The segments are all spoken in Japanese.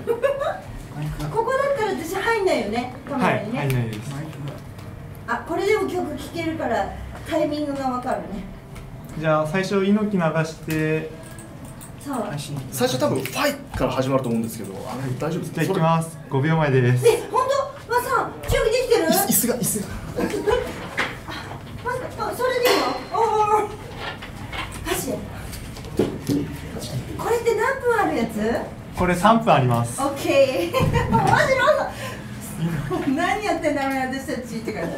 ここだったら私入んないよねカメラにね、はい、入んないですあこれでも曲聴けるからタイミングがわかるねじゃあ最初猪木流してそう最初多分ファイから始まると思うんですけどあ大丈夫ですかじゃあいきます5秒前ですえ本当まあさん準備できてる椅子が椅子があ、ま あ、それでいいよおお箸これって何分あるやつこれ三分あります。オッケー。マジロン何やってんだろう私たちって感じ。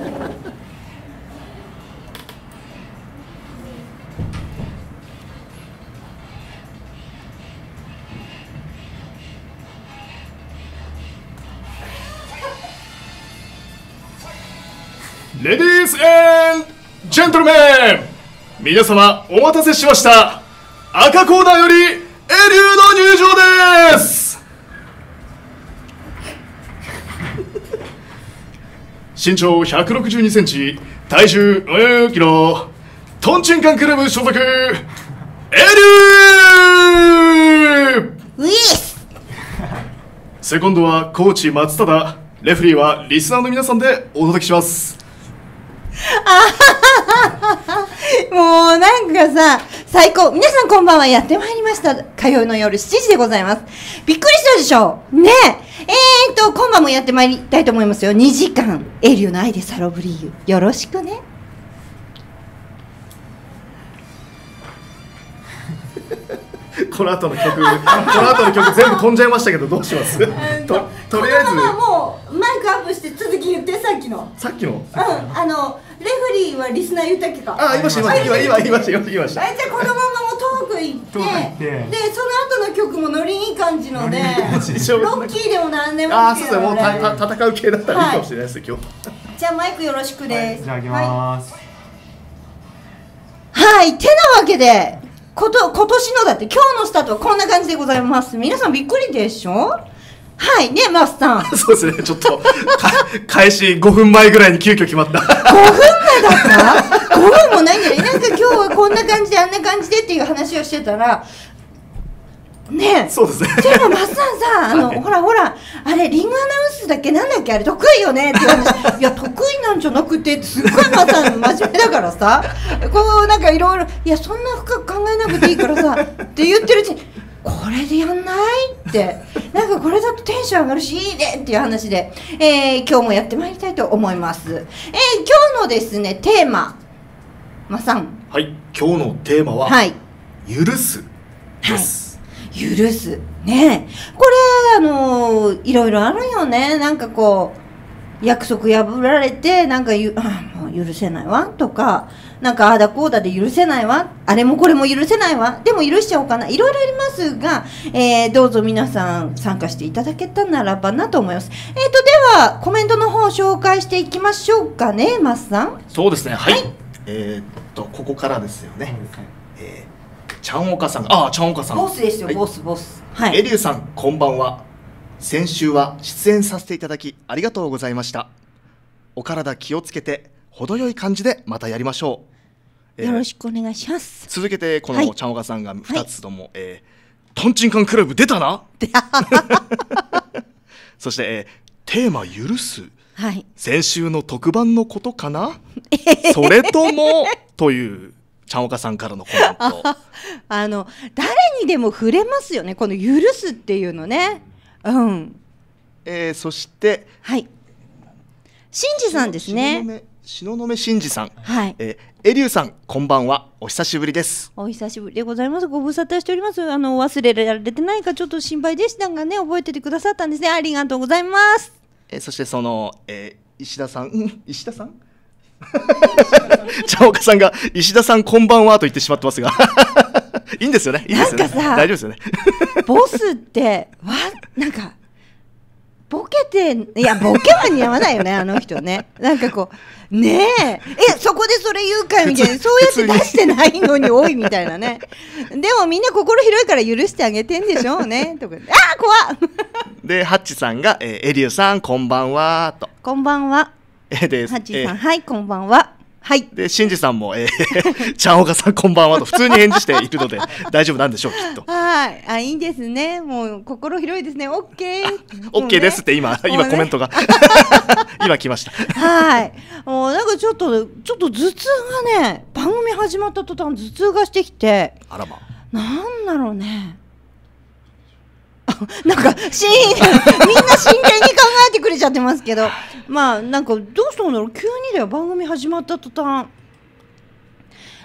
レディースエンジェントルメン皆様お待たせしました赤コーナーより流の入場です身長162センチ、体重0キロ、トンチンカンクラブ所属、エリウィスセコンドはコーチ松忠、レフリーはリスナーの皆さんでお届けします。もうなんかさ最高皆さんこんばんはやってまいりました火曜の夜7時でございますびっくりしたでしょうねええー、っと今晩もやってまいりたいと思いますよ2時間エリオの愛でサロブリーユよろしくね この後の曲この後の曲全部飛んじゃいましたけどどうしますととりあえずもうマイクアップして続き言ってさっきのさっきのうんあのレフリーはリスナー言ったっけかあ、いました、いました、今、今、いました、いました。じゃ、このままもトーク行って、で、その後の曲もノリいい感じので。ロッキーでも何でも。あ、そうですね、もう、た、戦う系だったらいいかもしれないです、今日。じゃ、マイクよろしくです。じゃ、あきます。はい、てなわけで。こと、今年のだって、今日のスタートはこんな感じでございます。皆さんびっくりでしょはいねマスさん そうですねちょっと開始5分前ぐらいに急遽決まった5分前だった ?5 分もないんじゃないなんか今日はこんな感じであんな感じでっていう話をしてたらねそうですねそいマスさんさあの、はい、ほらほらあれリングアナウンスだっけなんだっけあれ得意よねって話いや得意なんじゃなくてすっごいマスさん真面目だからさこうなんかいろいろいやそんな深く考えなくていいからさって言ってるうちにこれでやんないってなんかこれだとテンション上がるしいいねっていう話で、えー、今日もやってまいりたいと思います、えー、今日のですねテーマまさんはい今日のテーマは「はい、許す」です、はい、許すねこれあのー、いろいろあるよねなんかこう約束破られてなんかゆあもう許せないわとかなんかああだこうだで許せないわあれもこれも許せないわでも許しちゃおうかないろいろありますが、えー、どうぞ皆さん参加していただけたならばなと思いますえっ、ー、とではコメントの方紹介していきましょうかねマスさんそうですねはい、はい、えっとここからですよね、えー、ちゃんおかさんああちゃんおかさんボスですよ、はい、ボスボスはいエリューさんこんばんは先週は出演させていただきありがとうございましたお体気をつけて程よい感じでまたやりましょう、えー、よろしくお願いします続けてこのちゃんおがさんが二つとも、はい、えー、トンチンカンクラブ出たな そして、えー、テーマ許す、はい、先週の特番のことかな それともというちゃんおかさんからのコメント あの誰にでも触れますよねこの「許す」っていうのねうんえー、そしてはい新次さんですね東雲真嗣さん、はい、えー、エリュウさん、こんばんは、お久しぶりです。お久しぶりでございます。ご無沙汰しております。あの忘れられてないかちょっと心配でしたがね、覚えててくださったんですね。ありがとうございます。えー、そしてその、えー、石田さん、石田さん。茶 岡さんが石田さんこんばんはと言ってしまってますが いいんですよね。いいですよね。大丈夫ですよね。ボスってわなんかボケていやボケは似合わないよね あの人ねなんかこうねええそこでそれ言うかみたいなそうやって出してないのに多いみたいなねでもみんな心広いから許してあげてんでしょうねとかあ怖っでハッチさんが「えー、エリューさんこんばんは」と「こんばんは」えー、ですハッチさん、えー、はいこんばんははい、で、しんじさんも、えー、ちゃんおかさんこんばんはと普通に返事しているので、大丈夫なんでしょう、きっと。はい、あ、いいですね。もう心広いですね。オッケー。オッケーですって今、ね、今コメントが。今来ました。はい。もうなんかちょっと、ちょっと頭痛がね、番組始まった途端頭痛がしてきて。あらま。なんだろうね。なんかみんな真剣に考えてくれちゃってますけどまあなんかどうしたんだろう急にだよ番組始まった途端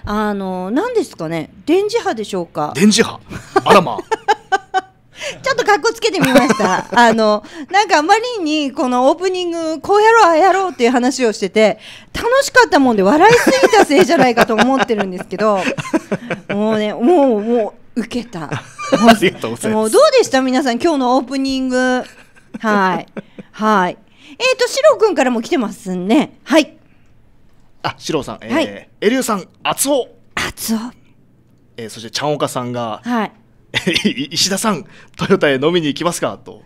あの何ですかね電磁波でしょうか電磁波あらまあ ちょっとかっこつけてみました。あの、なんかあまりにこのオープニング、こうやろう、ああやろうっていう話をしてて、楽しかったもんで笑いすぎたせいじゃないかと思ってるんですけど、もうね、もう、もう、受けた。ありがとうございます。どうでした皆さん今日のオープニング。はい。はい。えっ、ー、と、シロ君からも来てますね。はい。あ、シロさん、えー、はい、エリュウさん、厚尾。厚尾。えー、そして、ちゃんおかさんが。は い。石田さん、トヨタへ飲みに行きますかと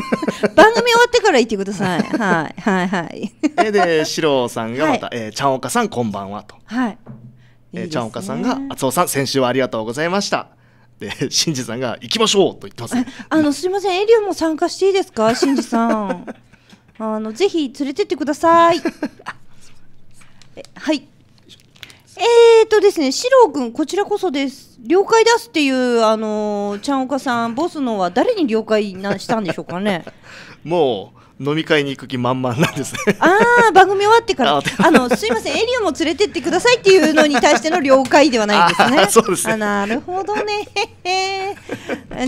番組終わってから行ってください。はい、はい、はい。えで、四郎さんがまた、はい、えー、ちゃんおかさん、こんばんはと。はい。いいね、えー、ちゃんおかさんが、あつおさん、先週はありがとうございました。で新次さんが行きましょうと言ってます、あのすみませんエリューも参加していいですか新次 さんあのぜひ連れてってください はいえーとですね、四郎君、こちらこそです。了解出すっていう、あのー、ちゃんおかさん、ボスのは誰に了解なしたんでしょうかね。もう、飲み会に行く気満々なんですね ああ番組終わってからあのすいませんエリオも連れてってくださいっていうのに対しての了解ではないですね そうですねなるほどね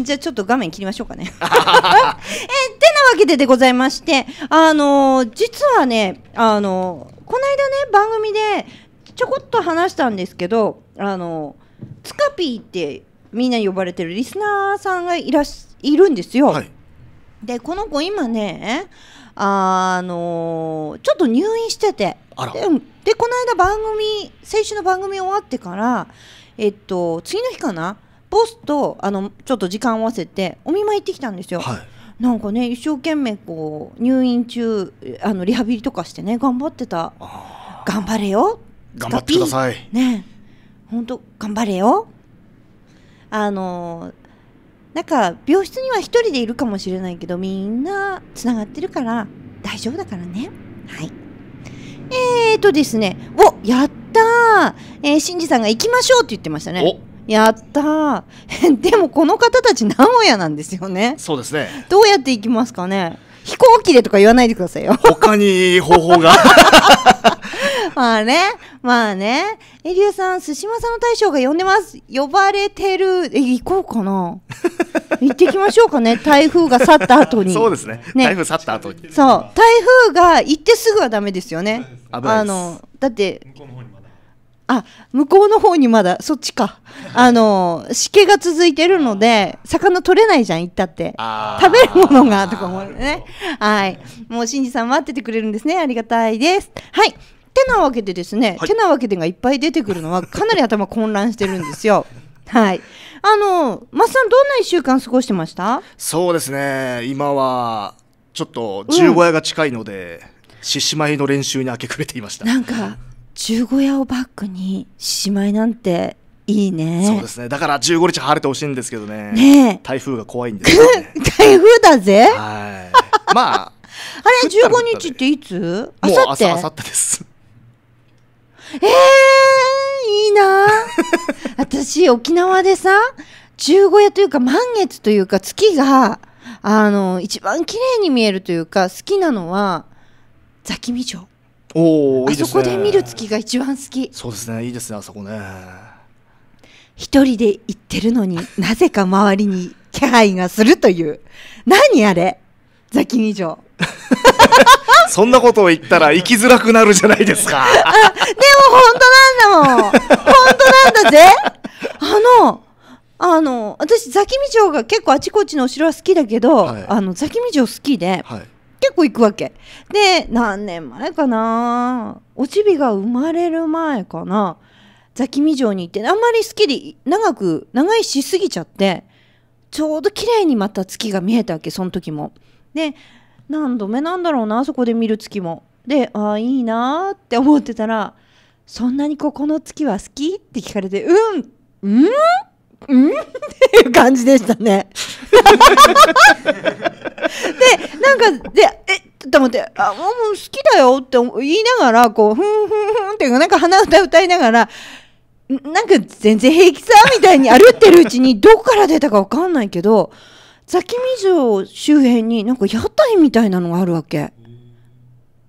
じゃあちょっと画面切りましょうかね えってなわけででございましてあの実はねあのこの間ね番組でちょこっと話したんですけどあのつかぴーってみんな呼ばれてるリスナーさんがいらしいるんですよ、はいでこの子今ねあのちょっと入院しててででこの間番組先週の番組終わってからえっと次の日かなボスとあのちょっと時間合わせてお見舞い行ってきたんですよ。はい、なんかね一生懸命こう入院中あのリハビリとかしてね頑張ってた頑張れよ頑張ってくださいね本当頑張れよあのなんか病室には1人でいるかもしれないけどみんなつながってるから大丈夫だからねはいえーとですねおやったえー、しんじさんが行きましょうって言ってましたねやったー でもこの方たち名古屋なんですよねそうですねどうやって行きますかね飛行機でとか言わないでくださいよ他に方法が まあね、まあね。エリューさん、すしまさの大将が呼んでます。呼ばれてる。え、行こうかな。行ってきましょうかね。台風が去った後に。そうですね。ね台風去った後に。そう。台風が行ってすぐはダメですよね。あの、だって。あ向こうの方にまだそっちかあの湿気が続いてるので魚取れないじゃん行ったって食べるものがとか思うねはいもうしんじさん待っててくれるんですねありがたいですはいてなわけでですね、はい、てなわけでがいっぱい出てくるのは かなり頭混乱してるんですよ。はい。あの、マスさん、どんな一週間過ごしてましたそうですね、今は、ちょっと十五夜が近いので、獅子舞の練習に明け暮れていました。なんか、十五夜をバックに獅子舞なんて、いいね。そうですね。だから十五日晴れてほしいんですけどね。ね台風が怖いんです、ね、台風だぜ。はい。まあ。あれ十五日っていつ？あさって。あさってです。えー、いいな 私、沖縄でさ、十五夜というか満月というか月が、あの、一番綺麗に見えるというか、好きなのは、ザキミ城。おあそこで見る月が一番好き。そうですね、いいですね、あそこね。一人で行ってるのになぜか周りに気配がするという。何あれザキ以上 そんなことを言ったら生きづらくなるじゃないですかでも本当なんだもん。本当なんだぜ。あの、あの、私、ザキミ城が結構あちこちのお城は好きだけど、はい、あの、ザキミ城好きで、はい、結構行くわけ。で、何年前かなおちびが生まれる前かなザキミ城に行って、あんまり好きで長く、長いしすぎちゃって、ちょうど綺麗にまた月が見えたわけ、その時も。で何度目なんだろうなあそこで見る月も。でああいいなって思ってたら「そんなにここの月は好き?」って聞かれて「うんうんうん?」っていう感じでしたね。でなんかで「えちょっと待ってあもう好きだよ」って言いながらこう「ふんふんふん」ってなんか鼻歌歌いながら。なんか全然平気さみたいに歩ってるうちにどこから出たか分かんないけど崎見城周辺になんか屋台みたいなのがあるわけ。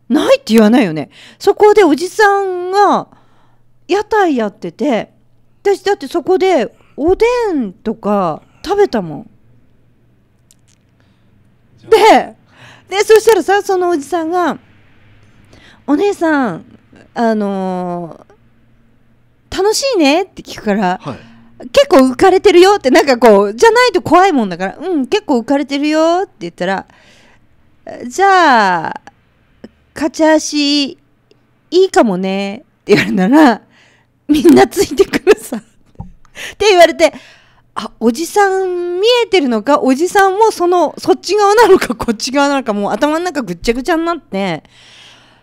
ないって言わないよね。そこでおじさんが屋台やってて、私だってそこでおでんとか食べたもん。で、で、そしたらさ、そのおじさんが、お姉さん、あのー、楽しいねって聞くから、はい結構浮かれてるよって、なんかこう、じゃないと怖いもんだから、うん、結構浮かれてるよって言ったら、じゃあ、勝ち足、いいかもねって言われたら、みんなついてくるさって言われて、あ、おじさん見えてるのか、おじさんもその、そっち側なのか、こっち側なのか、もう頭の中ぐっちゃぐちゃになって、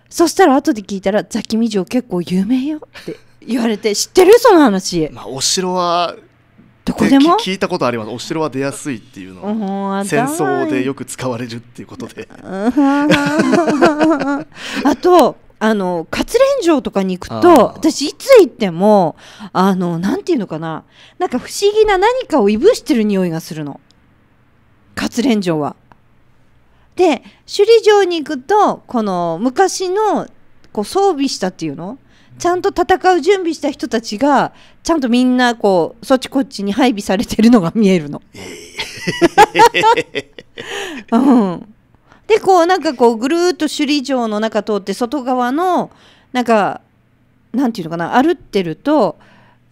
そしたら後で聞いたら、ザキミ城結構有名よって言われて知ってるその話まあお城はどこでも聞いたことありますお城は出やすいっていうの戦争でよく使われるっていうことで あとあの勝連城とかに行くと私いつ行ってもあのなんていうのかななんか不思議な何かをいぶしてる匂いがするの勝連城は。で首里城に行くとこの昔のこう装備したっていうのちゃんと戦う準備した人たちがちゃんとみんなこうそっちこっちに配備されてるのが見えるの。うん、でこうなんかこうぐるっと首里城の中通って外側のなんかなんていうのかな歩ってると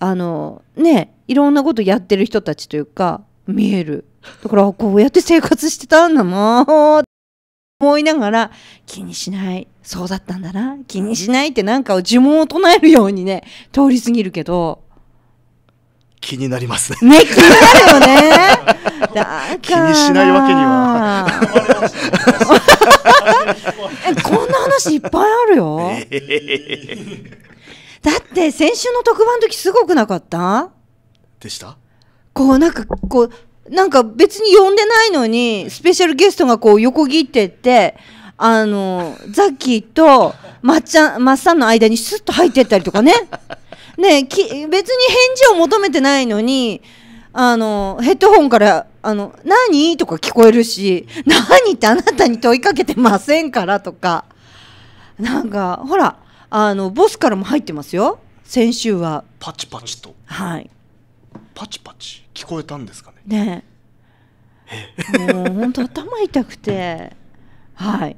あのねいろんなことやってる人たちというか見える。だからこうやって生活してたんだもん思いながら気にしないそうだったんだな気にしないってなんかを呪文を唱えるようにね通り過ぎるけど気になりますね。ね気になるよね。だから気にしないわけには。こんな話いっぱいあるよ。だって先週の特番の時すごくなかったでしたこうなんかこうなんか別に呼んでないのにスペシャルゲストがこう横切ってってあのザキとまっちゃんまっさんの間にスッと入ってったりとかね ねき別に返事を求めてないのにあのヘッドホンから「あの何?」とか聞こえるし「何?」ってあなたに問いかけてませんからとかなんかほらあのボスからも入ってますよ先週はパチパチとはいパチパチ聞こえたんですかねね もう本当頭痛くてはい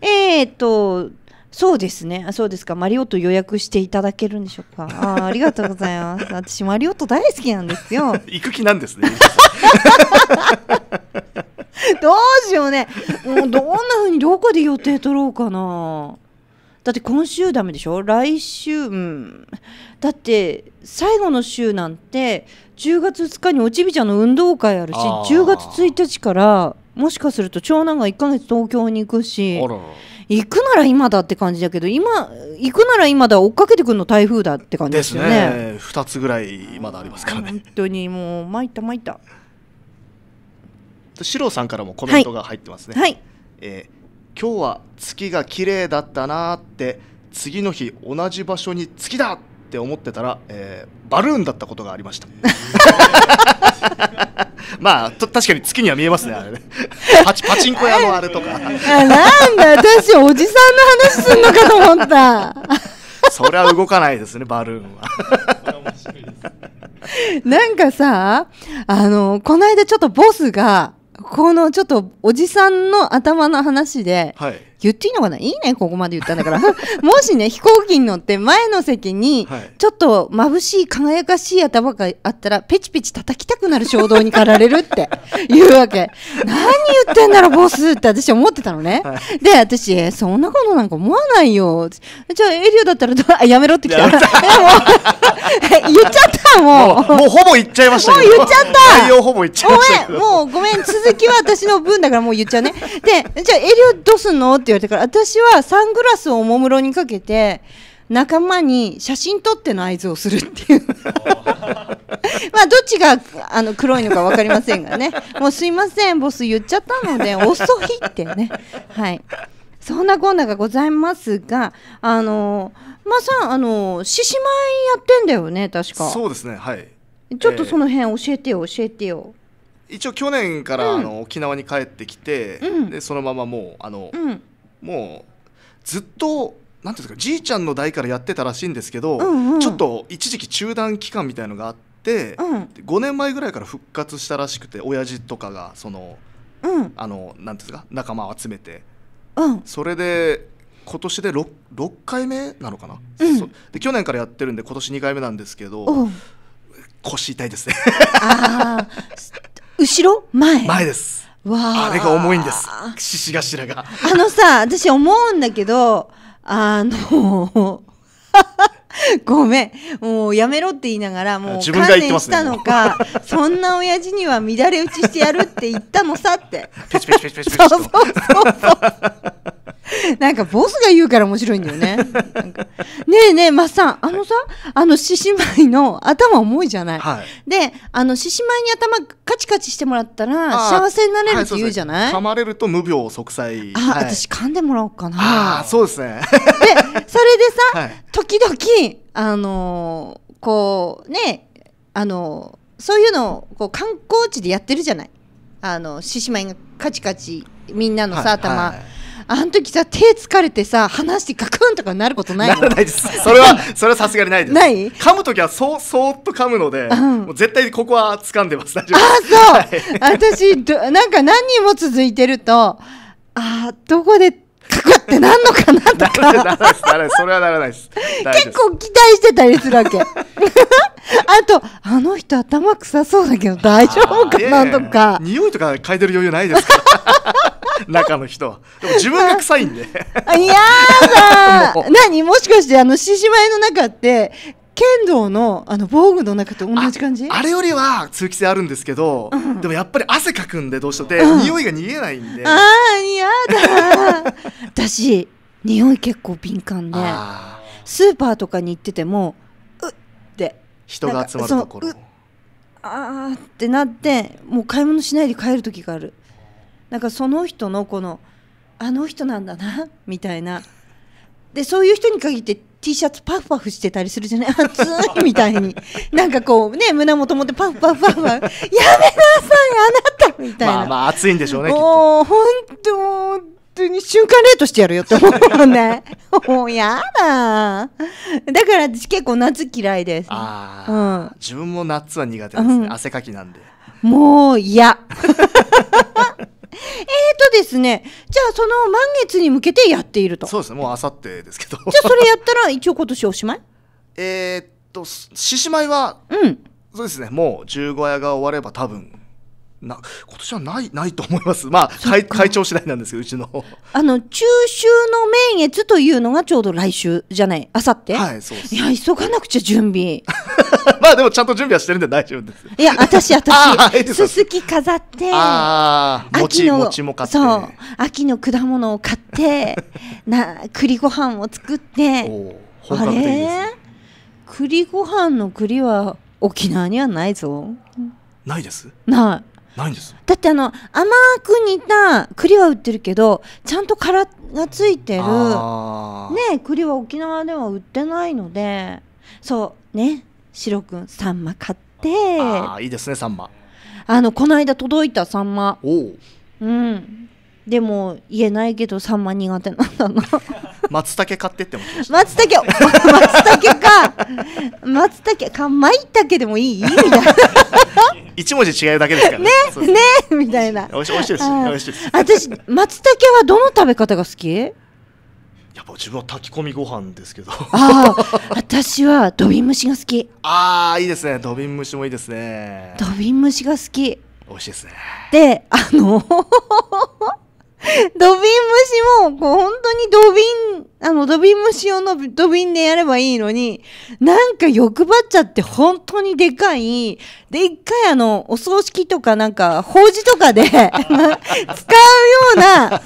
えー、っとそうですね。あ、そうですか。マリオット予約していただけるんでしょうか。あ、ありがとうございます。私マリオット大好きなんですよ。行く気なんですね。どうしようね。もうどんなふうにどこで予定取ろうかな。だって今週ダメでしょ。来週、うん、だって最後の週なんて10月2日におちびちゃんの運動会あるし、10月1日から。もしかすると長男が1か月東京に行くし行くなら今だって感じだけど今行くなら今だ追っかけてくるの台風だって感じですよねですね2つぐらいまだありますからね本当にもう参った参ったシ郎さんからもコメントが入ってますね、はいはい、えー、今日は月が綺麗だったなって次の日同じ場所に月だって思ってたら、えー、バルーンだったことがありました まあ確かに月には見えますねあれね パチパチンコ屋のあれとかあなんだ私おじさんの話すんのかと思った そりゃ動かないですねバルーンはなんかさあのこの間ちょっとボスがこのちょっとおじさんの頭の話で、はい、言っていいのかないいねここまで言ったんだから もしね飛行機に乗って前の席にちょっと眩しい輝かしい頭があったらペチペチ叩きたくなる衝動に駆られるって 言うわけ何言ってんだろボスって私思ってたのね、はい、で私そんなことなんか思わないよじゃあエリオだったらやめろってきたで も 言っちゃったもうもうほぼ言っちゃいましたもう言っちゃった内容ほぼ言っちゃいましたもうごめん続きは私の分だからもう言っちゃうねでじゃあエリオどうすんのって言われたから私はサングラスをおもむろにかけて仲間に写真撮っての合図をするっていう まあどっちがあの黒いのか分かりませんがねもうすいませんボス言っちゃったので遅いってねはいそんなコーナーがございますがあのーさんあの獅子舞やってんだよね確かそうですねはいちょっとその辺教えてよ、えー、教えてよ一応去年から、うん、あの沖縄に帰ってきて、うん、でそのままもうあの、うん、もうずっとなんていうんですかじいちゃんの代からやってたらしいんですけど、うんうん、ちょっと一時期中断期間みたいのがあって、うん、5年前ぐらいから復活したらしくて親父とかがその、うん、あのなんていうんですか仲間を集めて、それで今年で 6, 6回目なのかな、うん、で去年からやってるんで今年2回目なんですけど腰痛いですね後ろ前前ですわあれが重いんです獅子頭があのさ私思うんだけどあの ごめんもうやめろって言いながらもう観念したのか、ね、そんな親父には乱れ打ちしてやるって言ったのさってペチペチペチペチペチそうそうそう なんかボスが言うから面白いんだよね。ねえねえ、マッサン、あのさ、あの獅子舞の頭重いじゃない。はい、で、あの獅子舞に頭カチカチしてもらったら幸せになれるって言うじゃない、はい、ね、噛まれると無病息災。あ、はい、私噛んでもらおうかな。あそうですね。で、それでさ、はい、時々、あのー、こう、ね、あのー、そういうのをこう観光地でやってるじゃない。あの獅子舞がカチカチみんなのさ、頭。はいはいあの時さ手疲れてさ話してガクンとかなることないならないですそれはそれはさすがにないですない噛む時はそうそっと噛むので、うん、もう絶対ここは掴んでます大丈夫あそう、はい、私なんか何人も続いてるとあどこでかくってなんのかなとかならならそれはならないです結構期待してたりするわけ あとあの人頭臭そうだけど大丈夫かなとか匂いとか嗅いでる余裕ないですから 中の人はでも自分が臭いんでいやだ 何もしかしてあの獅子舞の中って剣道のあの防具の中と同じ感じあれよりは通気性あるんですけど、うん、でもやっぱり汗かくんでどうしとて、うん、匂いが逃げないんでああ嫌だ私匂い結構敏感でスーパーとかに行っててもうって人が集まるところああってなってもう買い物しないで帰る時があるなんかその人のこのあの人なんだなみたいなでそういう人に限って T シャツパフパフしてたりするじゃない 暑いみたいになんかこうね胸元持ってパフパフパフやめなさいあなたみたいなまあまあ暑いんでしょうねもう本当に瞬間冷凍してやるよって思うね もうやだだから私結構夏嫌いです、うん、自分も夏は苦手ですね、うん、汗かきなんでもう嫌 えっとですね、じゃあその満月に向けてやっていると。そうですね、もうあさってですけど。じゃあそれやったら一応今年おしまい えっと、獅子舞は、うん。そうですね、もう十五夜が終われば多分。な今年はないないと思います、まあ、会会長次第なんですけど、うちのあの中秋の名月というのがちょうど来週じゃない、あさってはいそういや、急がなくちゃ、準備。まあでも、ちゃんと準備はしてるんで大丈夫です。いや、私、私、はい、すすき飾って、秋のそう秋の果物を買って、な栗ご飯を作って、あれ栗ご飯の栗は沖縄にはないぞ。ないですないないんですだってあの甘く煮た栗は売ってるけどちゃんと殻がついてるね栗は沖縄では売ってないのでそうね白くんサンマ買ってああいいですねサンマあのこの間届いたサンマおおうんでも言えないけどサンマ苦手なんだな 松茸買ってっても松茸松茸か松茸かまいたけでもいいみたいな 一文字違うだけですからねねねみたいな美味しいです美味しいです私松茸はどの食べ方が好きやっぱ自分は炊き込みご飯ですけどああ私は土瓶蒸しが好きああいいですね土瓶蒸しもいいですね土瓶蒸しが好き美味しいですねであの土瓶蒸しも、こう本当に土瓶、あの土瓶蒸し用の土瓶でやればいいのに、なんか欲張っちゃって本当にでかい、で、っかいあの、お葬式とかなんか、法事とかで 使うような、でっか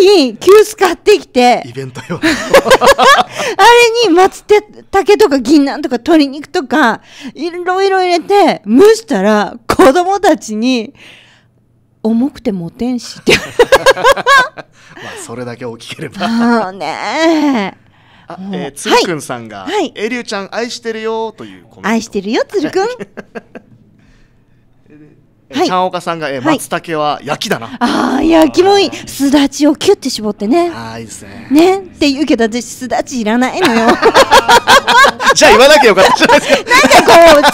い急須買ってきて、イベント用 あれに松手、竹とか銀杏とか鶏肉とか、いろいろ入れて蒸したら、子供たちに、重くても天使って まあそれだけ大きければあねあ、えー、鶴くんさんが、はい、えりゅうちゃん愛してるよというコメント愛してるよ鶴くんはい、ちゃんおかさんが、えー、松茸は焼きだな、はい、ああ焼きもいいすだちをキュって絞ってねあいいですねねって言うけど私すだちいらないのよ じゃあ言わなきゃよかったじゃないですか なんかこうちゃんおかさんに合わ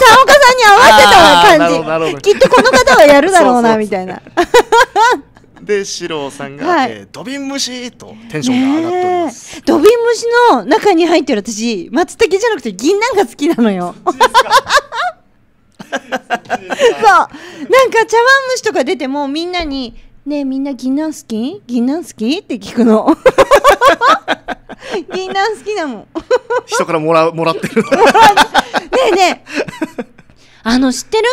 せた感じきっとこの方はやるだろうなみたいな で四郎さんが、はい、えー、ドビン虫とテンションが上がっております、ね、ドビン虫の中に入ってる私松茸じゃなくて銀杏が好きなのよ そうなんか茶碗蒸しとか出てもみんなに「ねえみんなぎんなん好きぎんなん好き?」って聞くの。ぎんなん好きだもん人からもらもらってる ねえねえあの知ってる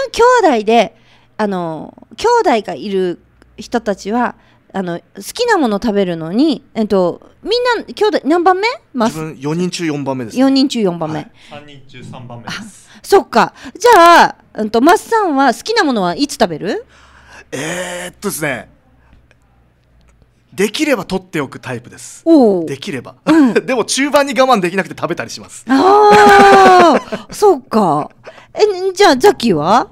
兄弟であの兄弟がいる人たちはあの好きなもの食べるのに、えっと、みんな兄弟何番目自分4人中4番目です、ね、4人中4番目、はい、3人中3番目ですそっかじゃあ、うん、とマスさんは好きなものはいつ食べるえー、っとですねできれば取っておくタイプですできれば、うん、でも中盤に我慢できなくて食べたりしますああそうかえじゃあザキは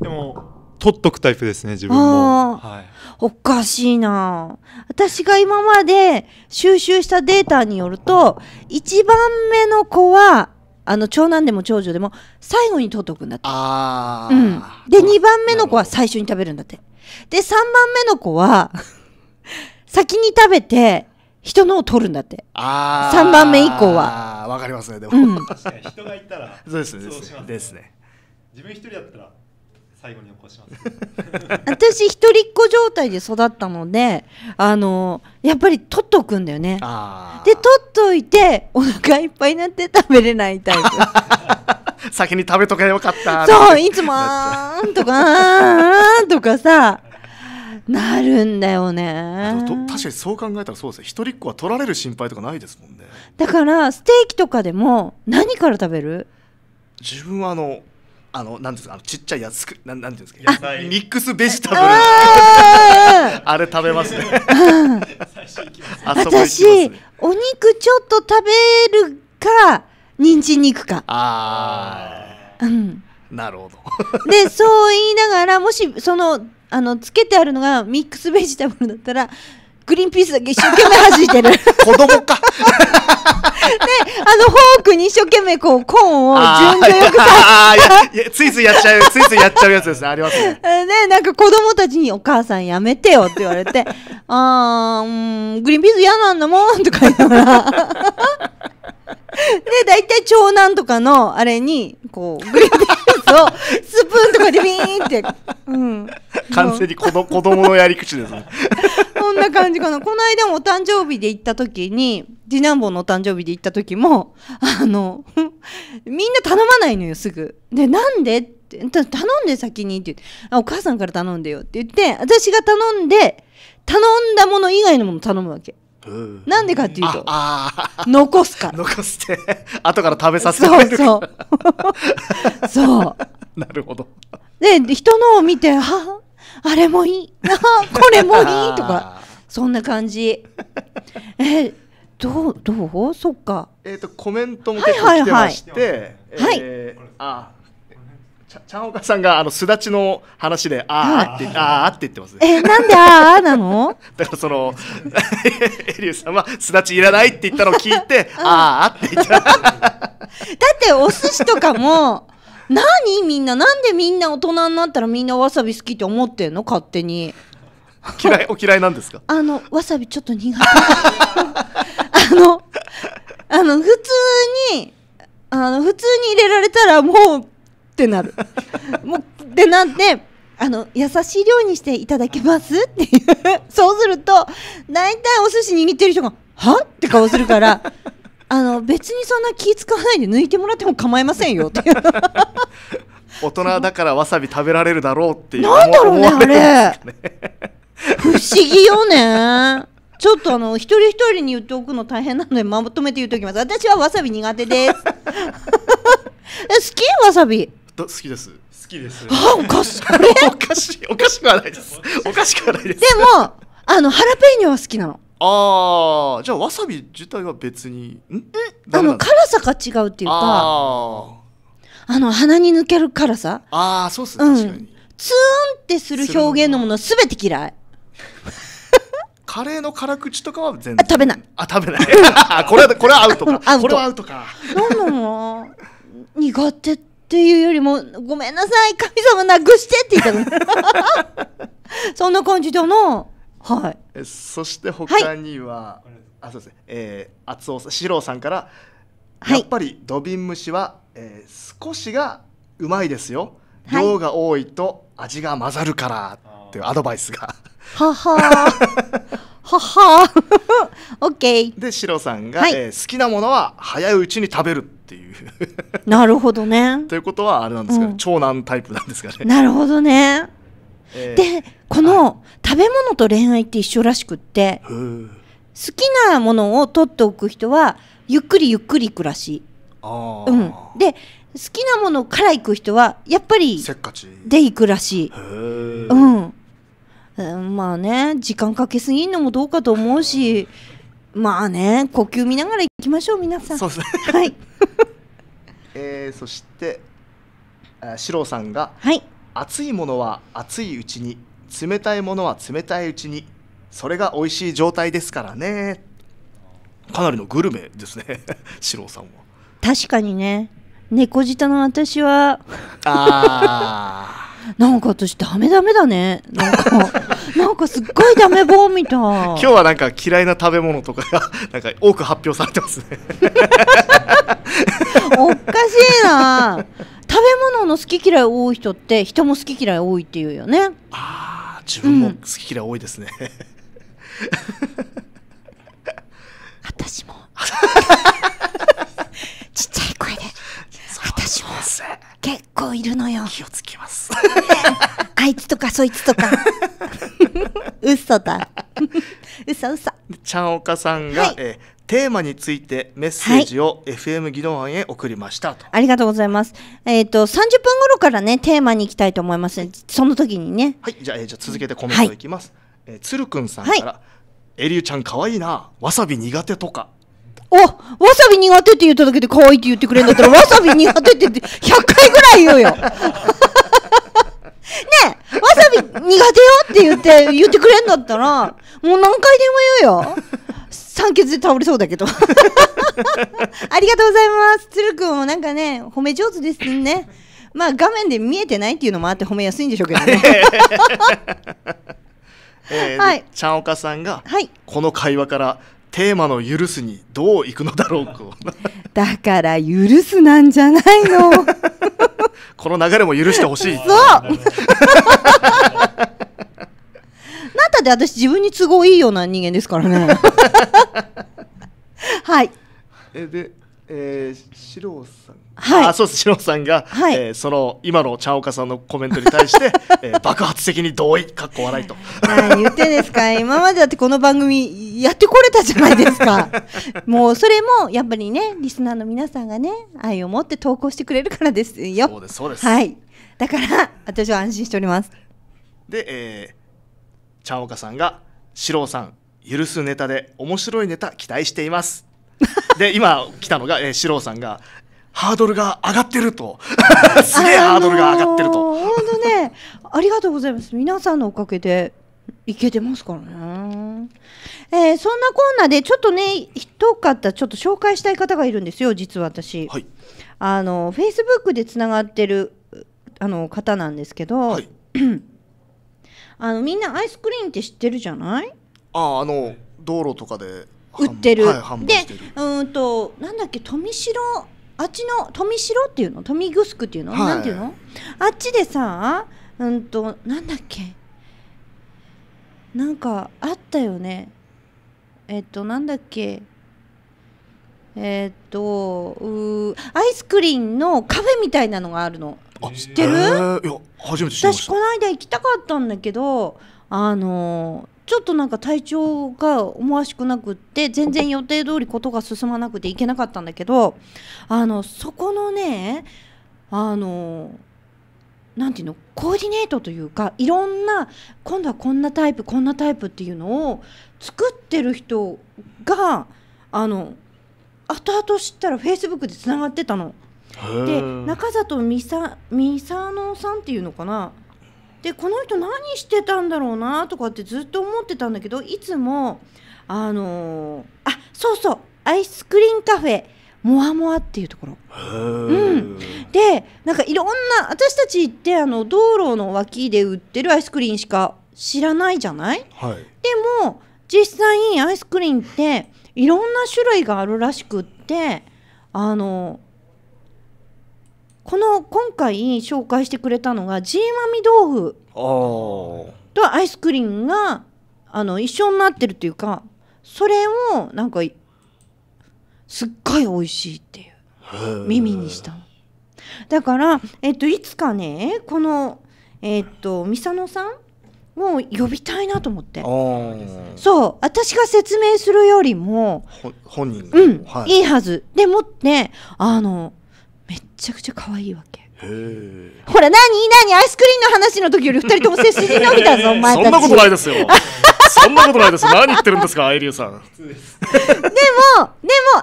でも取っとくタイプですね自分もはいおかしいな私が今まで収集したデータによると、一番目の子は、あの長男でも長女でも最後に取っとくんだって。うん、で二番目の子は最初に食べるんだって。で三番目の子は 先に食べて人のを取るんだってあ三番目以降はああ、わかりますねでも、うん、確かに人がいたらそうですねですね自分一人だったら最後に起こします私一人っ子状態で育ったのであのやっぱり取っとくんだよねで取っといてお腹いっぱいになって食べれないタイプ 先に食べとけよかったそういつもあーんとかあーんとかさなるんだよね確かにそう考えたらそうですね一人っ子は取られる心配とかないですもんねだからステーキとかでも何から食べる自分はあのあの、なんですか、あのちっちゃいやつ、なん、なんですか。ミックスベジタブル。あ れ食べますね。私、お肉ちょっと食べるから、人参肉か。ああ。うん。なるほど。で、そう言いながら、もし、その、あの、つけてあるのがミックスベジタブルだったら。グリーンピースだけ一生懸命弾いてる 子供か ね、あのフォークに一生懸命こうコーンを順序よくああいやついついやっちゃうついついやっちゃうやつですねありますねね なんか子供たちに「お母さんやめてよ」って言われて「あーうんグリーンピース嫌なんだもん」とか言いながら。大体長男とかのあれにこうグリーンピースをスプーンとかでビーンって、うん、完全に子ど子供のやり口ですねこ んな感じかなこの間もお誕生日で行った時に次男坊のお誕生日で行った時もあの みんな頼まないのよすぐでなんでって頼んで先にって言ってお母さんから頼んでよって言って私が頼んで頼んだもの以外のもの頼むわけなんでかっていうと残すから 残して 後から食べさせるそうそう そうなるほどで人のを見てああれもいいあこれもいいとかそんな感じえどうどうそっかえっ、とコメントも結構来てましてはいはい、はい、あちゃんおかさんがあのすだちの話であーってあーって言ってますね。えなんであー なの？だからその エリューさんはすだちいらないって言ったのを聞いて、あーって言った。だってお寿司とかも 何みんななんでみんな大人になったらみんなわさび好きって思ってんの勝手に。嫌いお嫌いなんですか？あのわさびちょっと苦手。あのあの普通に。あの普通に入れられたらもうってなるもうでなんであの優しい量にしていただけますっていうそうすると大体お寿司握ってる人が「はっ?」て顔するからあの別にそんな気使わないで抜いてもらっても構いませんよっていう大人だからわさび食べられるだろうっていうなんだろうねあれ、不思議よねちょっとあの一人一人に言っておくの大変なのでまとめて言っておきます私はわさび苦手です 好きわさび好きです好きですあおかしい おかしいおかしくはないです おかしくはないですでもあのハラペーニョは好きなのああじゃあわさび自体は別にんあの辛さが違うっていうかああの鼻に抜ける辛さああそうっすね、うん、確かにツーンってする表現のものすべて嫌い カレーの辛口とかは全然食べないあ食べないこれはこれはアウトかアウトこれはアウトか何なの苦手っていうよりも「ごめんなさい神様なくして」って言ったの そんな感じだなはいそして他には、はい、あそうですねえー、厚尾四郎さんから、やっぱり土瓶蒸しは、えー、少しがうまいですよ、量が多いと味が混ざるからっていうアドバイスがはは ははオッケーでシロさんが、はい、えー、好きなものは早いうちに食べるっていう なるほどねということはあれなんですかね、うん、長男タイプなんですかねなるほどね、えー、でこの、食べ物と恋愛って一緒らしくって好きなものを取っておく人はゆっくりゆっくりいくらしいうん、で好きなものから行く人はやっぱりせっかちで行くらしい、うん、うん、まあね時間かけすぎんのもどうかと思うしまあね呼吸見ながら行きましょう皆さんそうですねはい えー、そして四郎さんが、はい、熱いものは熱いうちに冷たいものは冷たいうちにそれが美味しい状態ですからねかなりのグルメですね四郎 さんは確かにね猫舌の私はああなんか私ダメダメだねなんかなんかすっごいダメ棒みたい今日はなんか嫌いな食べ物とかがなんか多く発表されてますねおかしいな食べ物の好き嫌い多い人って人も好き嫌い多いっていうよねああ自分も好き嫌い多いですね、うん、私も ちっちゃい声でします結構いるのよ気をつけますあいつとかそいつとか嘘だ嘘嘘ちゃんおかさんが、はい、えー、テーマについてメッセージを FM 議論案へ送りました、はい、ありがとうございますえっ、ー、と三十分頃からねテーマに行きたいと思いますその時にねはいじゃあ,、えー、じゃ続けてコメントいきます、はい、えー、つくんさんから、はい、えりゅちゃん可愛いなわさび苦手とかおわさび苦手って言っただけで可愛いって言ってくれるんだったら わさび苦手って言って100回ぐらい言うよ ねえわさび苦手よって言って言ってくれるんだったらもう何回でも言うよ酸欠で倒れそうだけど ありがとうございます鶴くんもなんかね褒め上手ですねまあ画面で見えてないっていうのもあって褒めやすいんでしょうけどねえー、はい、ちゃんおかさんが、はい、この会話からテーマの「許す」にどういくのだろうかだから「許す」なんじゃないの この流れも許してほしいそう なたで私自分に都合いいような人間ですからね はいえで、えー、シロさんはい、あそうです郎さんが、はい、えー、その今の茶岡さんのコメントに対して、えー、爆発的に同意かっこ笑いと何言ってんですか 今までだってこの番組やってこれたじゃないですかもうそれもやっぱりねリスナーの皆さんがね愛を持って投稿してくれるからですよそうですそうです、はい、だから私は安心しておりますで、えー、茶岡さんが郎さん許すネタで面白いネタ期待していますで今来たのが、えー、四郎さんが、ハードルが上がってるとすげえハードルが上がってると、あのー、本当ねありがとうございます皆さんのおかげでいけてますからね、えー、そんなコーナーでちょっとね一方ちょっと紹介したい方がいるんですよ実は私、はい、あのフェイスブックでつながってるあの方なんですけど、はい、あのみんなアイスクリーンって知ってるじゃないああの道路とかで売ってるはい、でうんとなんだっけ富城あっちの富城っていうの富城っていうの、はい、なんていうのあっちでさうんとなんだっけなんかあったよねえっとなんだっけえー、っとうアイスクリーンのカフェみたいなのがあるのあ知ってる、えー、いや初めて知りました私この間行きたかったんだけどあのちょっとなんか体調が思わしくなくって全然予定通りことが進まなくていけなかったんだけどあのそこのねあのなていうのコーディネートというかいろんな今度はこんなタイプこんなタイプっていうのを作ってる人があの後々知ったらフェイスブックでつながってたの。で中里美佐美佐野さんっていうのかなでこの人何してたんだろうなとかってずっと思ってたんだけどいつもあのー、あそうそうアイスクリーンカフェモアモアっていうところ、うん、でなんかいろんな私たちってあの道路の脇で売ってるアイスクリーンしか知らないじゃない、はい、でも実際にアイスクリーンっていろんな種類があるらしくってあのーこの今回紹介してくれたのがジーマミ豆腐とアイスクリームがあの一緒になってるというかそれをなんかすっごい美味しいっていう耳にしたの。だから、えっと、いつかねこの、えっと、ミサノさんも呼びたいなと思ってそう私が説明するよりも本人が、うん、はい、いいはずでもってあのめっちゃくちゃ可愛いわけほら何何アイスクリーンの話の時より2人とも背筋伸びたぞお前たちそんなことないですよそんなことないです何言ってるんですかアイリュさんでもでも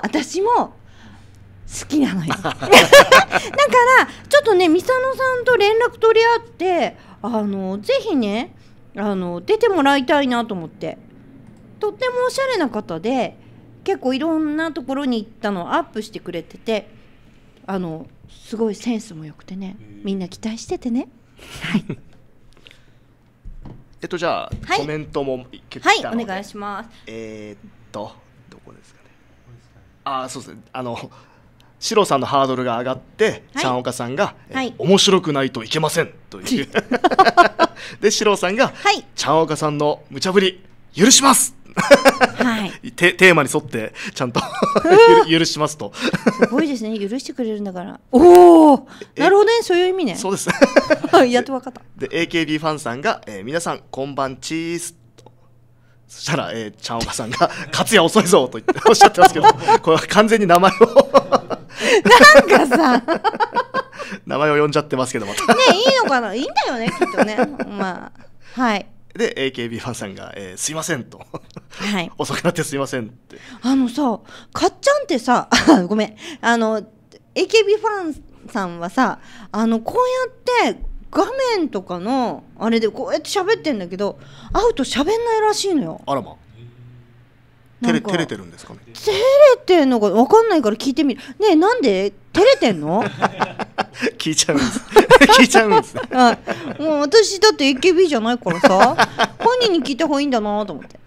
私も好きなのよ だからちょっとねミサノさんと連絡取り合ってあのぜひねあの出てもらいたいなと思ってとってもおしゃれな方で結構いろんなところに行ったのをアップしてくれててあのすごいセンスも良くてねみんな期待しててね。はい えっとじゃあ、はい、コメントも結構はいお願いしますえー、っとどこですかねああそうですねあのシ郎さんのハードルが上がって、ちゃんおかさんが、はい、面白くないといけませんという でシ郎さんが、ちゃんおかさんの無茶ぶり許しますはい、テテーマに沿ってちゃんと許しますとすごいですね許してくれるんだからおおなるほどねそういう意味ねそうです やっと分かったで AKB ファンさんが、えー、皆さんこんばんチーズそしたら、えー、ちゃんおばさんが「勝 也遅いぞ」と言っておっしゃってますけどこれは完全に名前をなんかさ名前を呼んじゃってますけどまたねいいのかないいんだよねきっとねまあはいで AKB ファンさんが、えー、すいませんとはい、遅くなってすいませんってあのさかっちゃんってさ ごめんあの AKB ファンさんはさあのこうやって画面とかのあれでこうやって喋ってんだけど会うと喋んないらしいのよあらま照れ照れてるんですかね照れてんのか分かんないから聞いてみるねえなんで照れてんの 聞いちゃうんです聞いちゃうんですはい、もう私だって AKB じゃないからさ本人に聞いた方がいいんだなと思って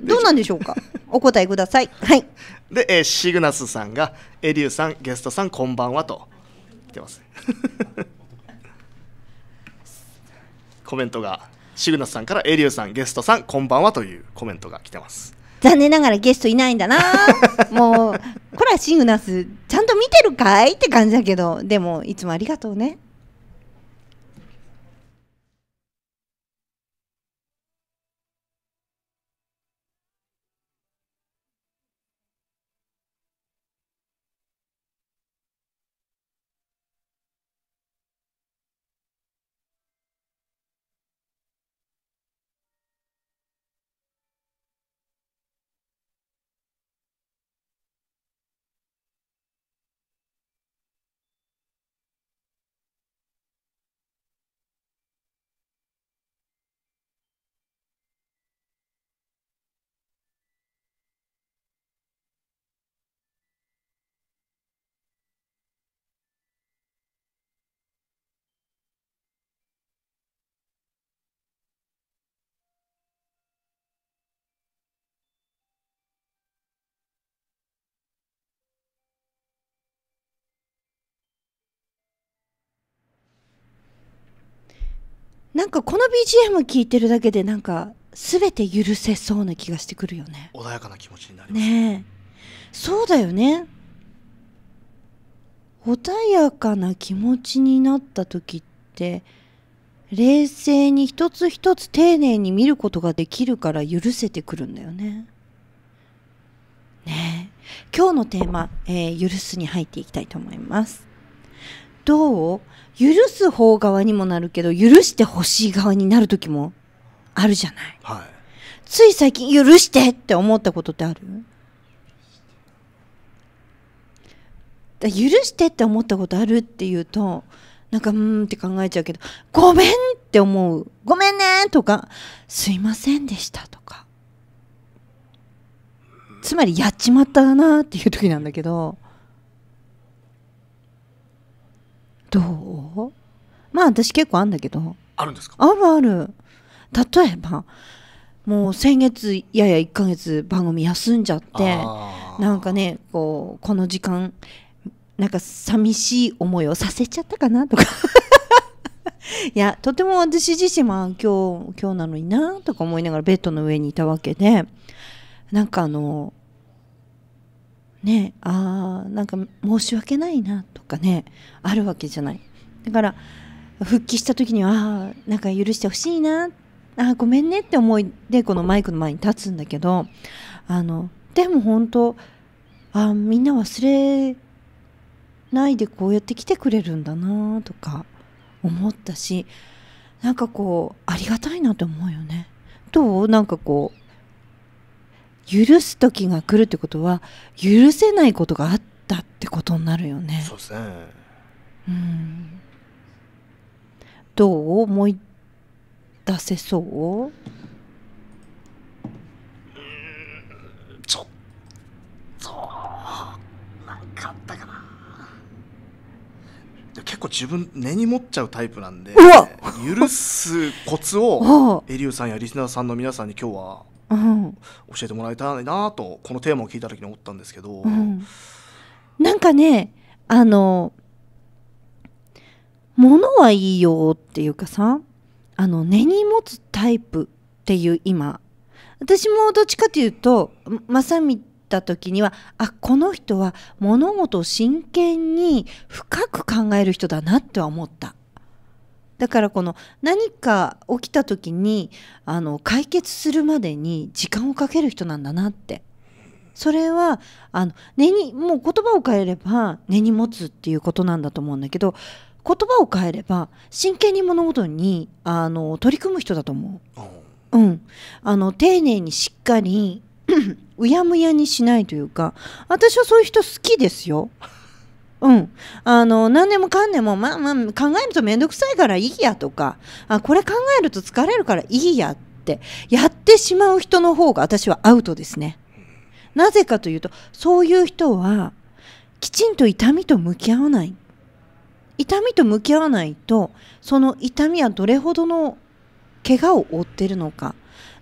どうなんでしょうかお答えくださいはいで、えー、シグナスさんが「エリューさんゲストさんこんばんは」と言ってます コメントがシグナスさんから「エリューさんゲストさんこんばんは」というコメントが来てます残念ながらゲストいないんだな もうこらシグナスちゃんと見てるかいって感じだけどでもいつもありがとうねなんかこの BGM 聴いてるだけでなんか全て許せそうな気がしてくるよね穏やかな気持ちになりますねそうだよね穏やかな気持ちになった時って冷静に一つ一つ丁寧に見ることができるから許せてくるんだよね。ね今日のテーマ、えー、許すに入っていきたいと思います。どう許す方側にもなるけど許してほしい側になる時もあるじゃない、はい、つい最近許してって思ったことってある許してって思ったことあるっていうとなんかうんって考えちゃうけどごめんって思うごめんねとかすいませんでしたとかつまりやっちまったなっていう時なんだけどどうまあ私結構あるんだけどあるんですかあるある例えばもう先月やや1か月番組休んじゃってなんかねこうこの時間なんか寂しい思いをさせちゃったかなとか いやとても私自身も今日今日なのになとか思いながらベッドの上にいたわけでなんかあのねあなんか申し訳ないなとかねあるわけじゃないだから復帰した時にはあなんか許してほしいなあごめんねって思いでこのマイクの前に立つんだけどあのでも本当あみんな忘れないでこうやって来てくれるんだなとか思ったしなんかこうありがたいなと思うよね。どうなんかこう許す時が来るってことは許せないことがあったってことになるよね。そうですね、うん、どう思い出せそううちょっとなかあったかな結構自分根に持っちゃうタイプなんで許すコツをエリューさんやリスナーさんの皆さんに今日はうん、教えてもらいたいなとこのテーマを聞いた時に思ったんですけど、うん、なんかねあの物はいいよっていうかさあの根に持つタイプっていう今私もどっちかというとまさみた時にはあこの人は物事を真剣に深く考える人だなっては思った。だからこの何か起きた時にあの解決するまでに時間をかける人なんだなってそれはあの根にもう言葉を変えれば根に持つっていうことなんだと思うんだけど言葉を変えれば真剣に物事にあの取り組む人だと思う。うん、あの丁寧にしっかり うやむやにしないというか私はそういう人好きですよ。うん、あの何でもかんでも、まあまあ、考えると面倒くさいからいいやとかあこれ考えると疲れるからいいやってやってしまう人の方が私はアウトですね。なぜかというとそういう人はきちんと痛みと向き合わない痛みと向き合わないとその痛みはどれほどの怪我を負ってるのか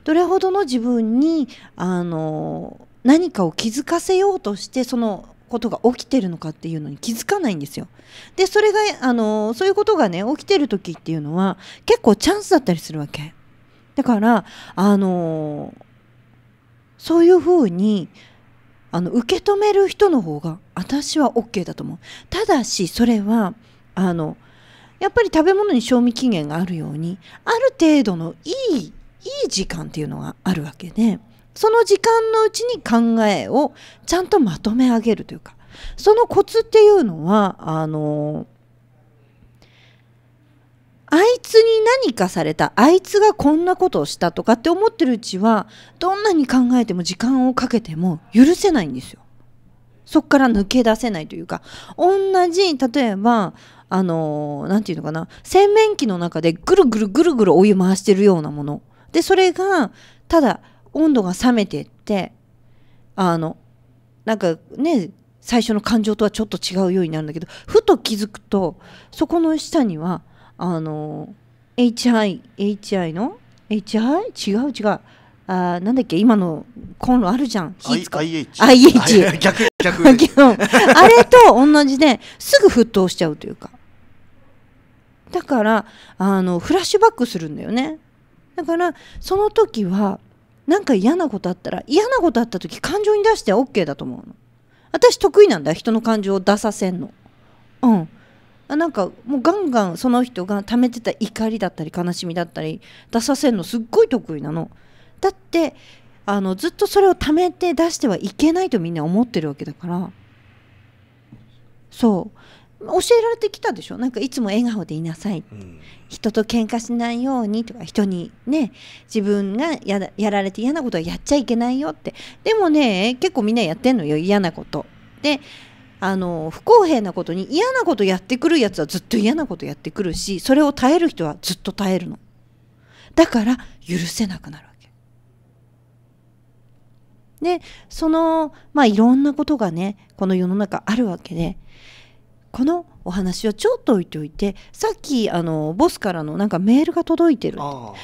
どれほどの自分にあの何かを気づかせようとしてそのことが起きてるのかっていうのに気づかないんですよ。でそれがあのそういうことがね起きてる時っていうのは結構チャンスだったりするわけ。だからあのそういうふうにあの受け止める人の方が私は OK だと思う。ただしそれはあのやっぱり食べ物に賞味期限があるようにある程度のいいいい時間っていうのがあるわけで、ね、その時間のうちに考えをちゃんとまとめ上げるというかそのコツっていうのはあのあいつに何かされたあいつがこんなことをしたとかって思ってるうちはどんなに考えても時間をかけても許せないんですよ。そこから抜け出せないというか同じ例えばあの何て言うのかな洗面器の中でぐるぐるぐるぐるお湯回してるようなものでそれがただ温度が冷めてってあのなんかね最初の感情とはちょっと違うようになるんだけどふと気づくとそこの下にはあの HI, HI の HI? 違う違うあなんだっけ今のコンロあるじゃん火使う IH, IH 逆逆 あれと同じですぐ沸騰しちゃうというかだからあのフラッシュバックするんだよねだからその時はなんか嫌なことあったら嫌なことあった時感情に出して OK だと思うの私得意なんだ人の感情を出させんのうんあなんかもうガンガンその人が溜めてた怒りだったり悲しみだったり出させんのすっごい得意なのだってあのずっとそれを溜めて出してはいけないとみんな思ってるわけだからそう教えられてきたでしょなんかいつも笑顔でいなさい、うん、人と喧嘩しないようにとか人にね自分がやられて嫌なことはやっちゃいけないよってでもね結構みんなやってんのよ嫌なことであの不公平なことに嫌なことやってくるやつはずっと嫌なことやってくるしそれを耐える人はずっと耐えるのだから許せなくなるわけでそのまあいろんなことがねこの世の中あるわけでこのお話はちょっと置いておいてさっきあのボスからのなんかメールが届いてる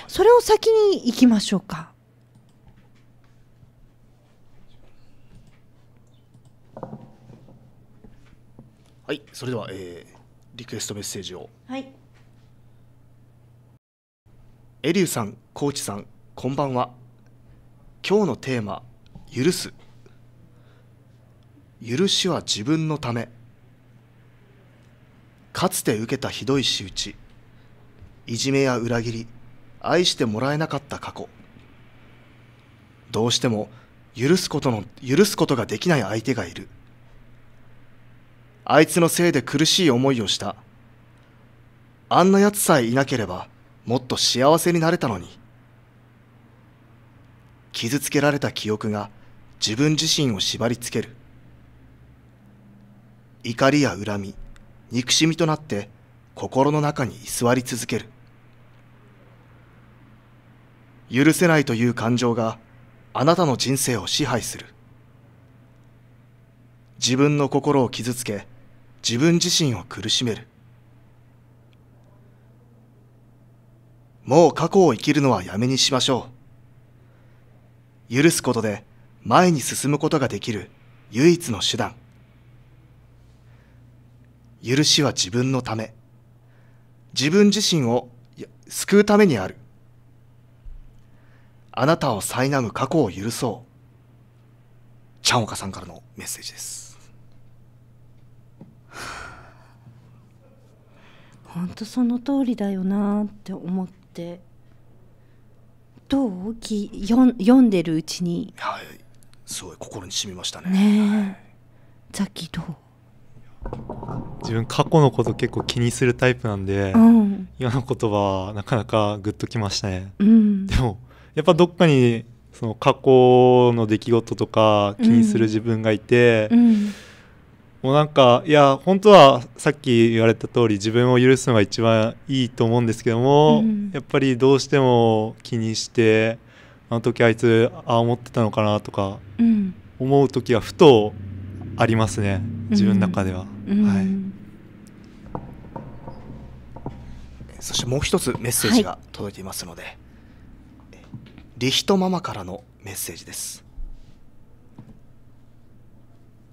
それを先に行きましょうか。はい、それでは、えー、リクエストメッセージを。はい。エリュさん、コーチさん、こんばんは。今日のテーマ、許す。許しは自分のため。かつて受けたひどい仕打ちいじめや裏切り愛してもらえなかった過去どうしても許すことの許すことができない相手がいるあいつのせいで苦しい思いをしたあんなやつさえいなければもっと幸せになれたのに傷つけられた記憶が自分自身を縛りつける怒りや恨み憎しみとなって心の中に居座り続ける許せないという感情があなたの人生を支配する自分の心を傷つけ自分自身を苦しめるもう過去を生きるのはやめにしましょう許すことで前に進むことができる唯一の手段許しは自分のため。自分自身を救うためにある。あなたを苛む過去を許そう。ちゃんおかさんからのメッセージです。本当その通りだよなって思って。どうき読読んでるうちに。はい。すごい心に染みましたね。ね、さっきどう自分過去のこと結構気にするタイプなんで、うん、今の言葉はなかなかグッときましたね、うん、でもやっぱどっかにその過去の出来事とか気にする自分がいて、うん、もうなんかいや本当はさっき言われた通り自分を許すのが一番いいと思うんですけども、やっぱりどうしても気にしてあの時あいつああ思ってたのかなとか思う時はふとありますね自分の中では、うん、はい、そしてもう一つメッセージが届いていますので、はい、リヒトママからのメッセージです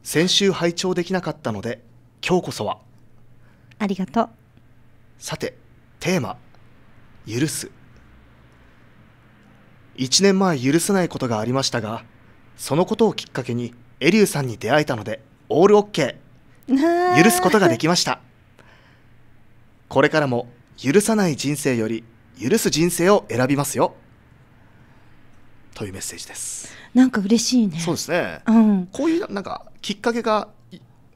先週拝聴できなかったので今日こそはありがとうさてテーマ「許す」1年前許せないことがありましたがそのことをきっかけにエリューさんに出会えたのでオールオッケー 許すことができましたこれからも許さない人生より許す人生を選びますよというメッセージですなんか嬉しいねそうですね、うん、こういうなんかきっかけが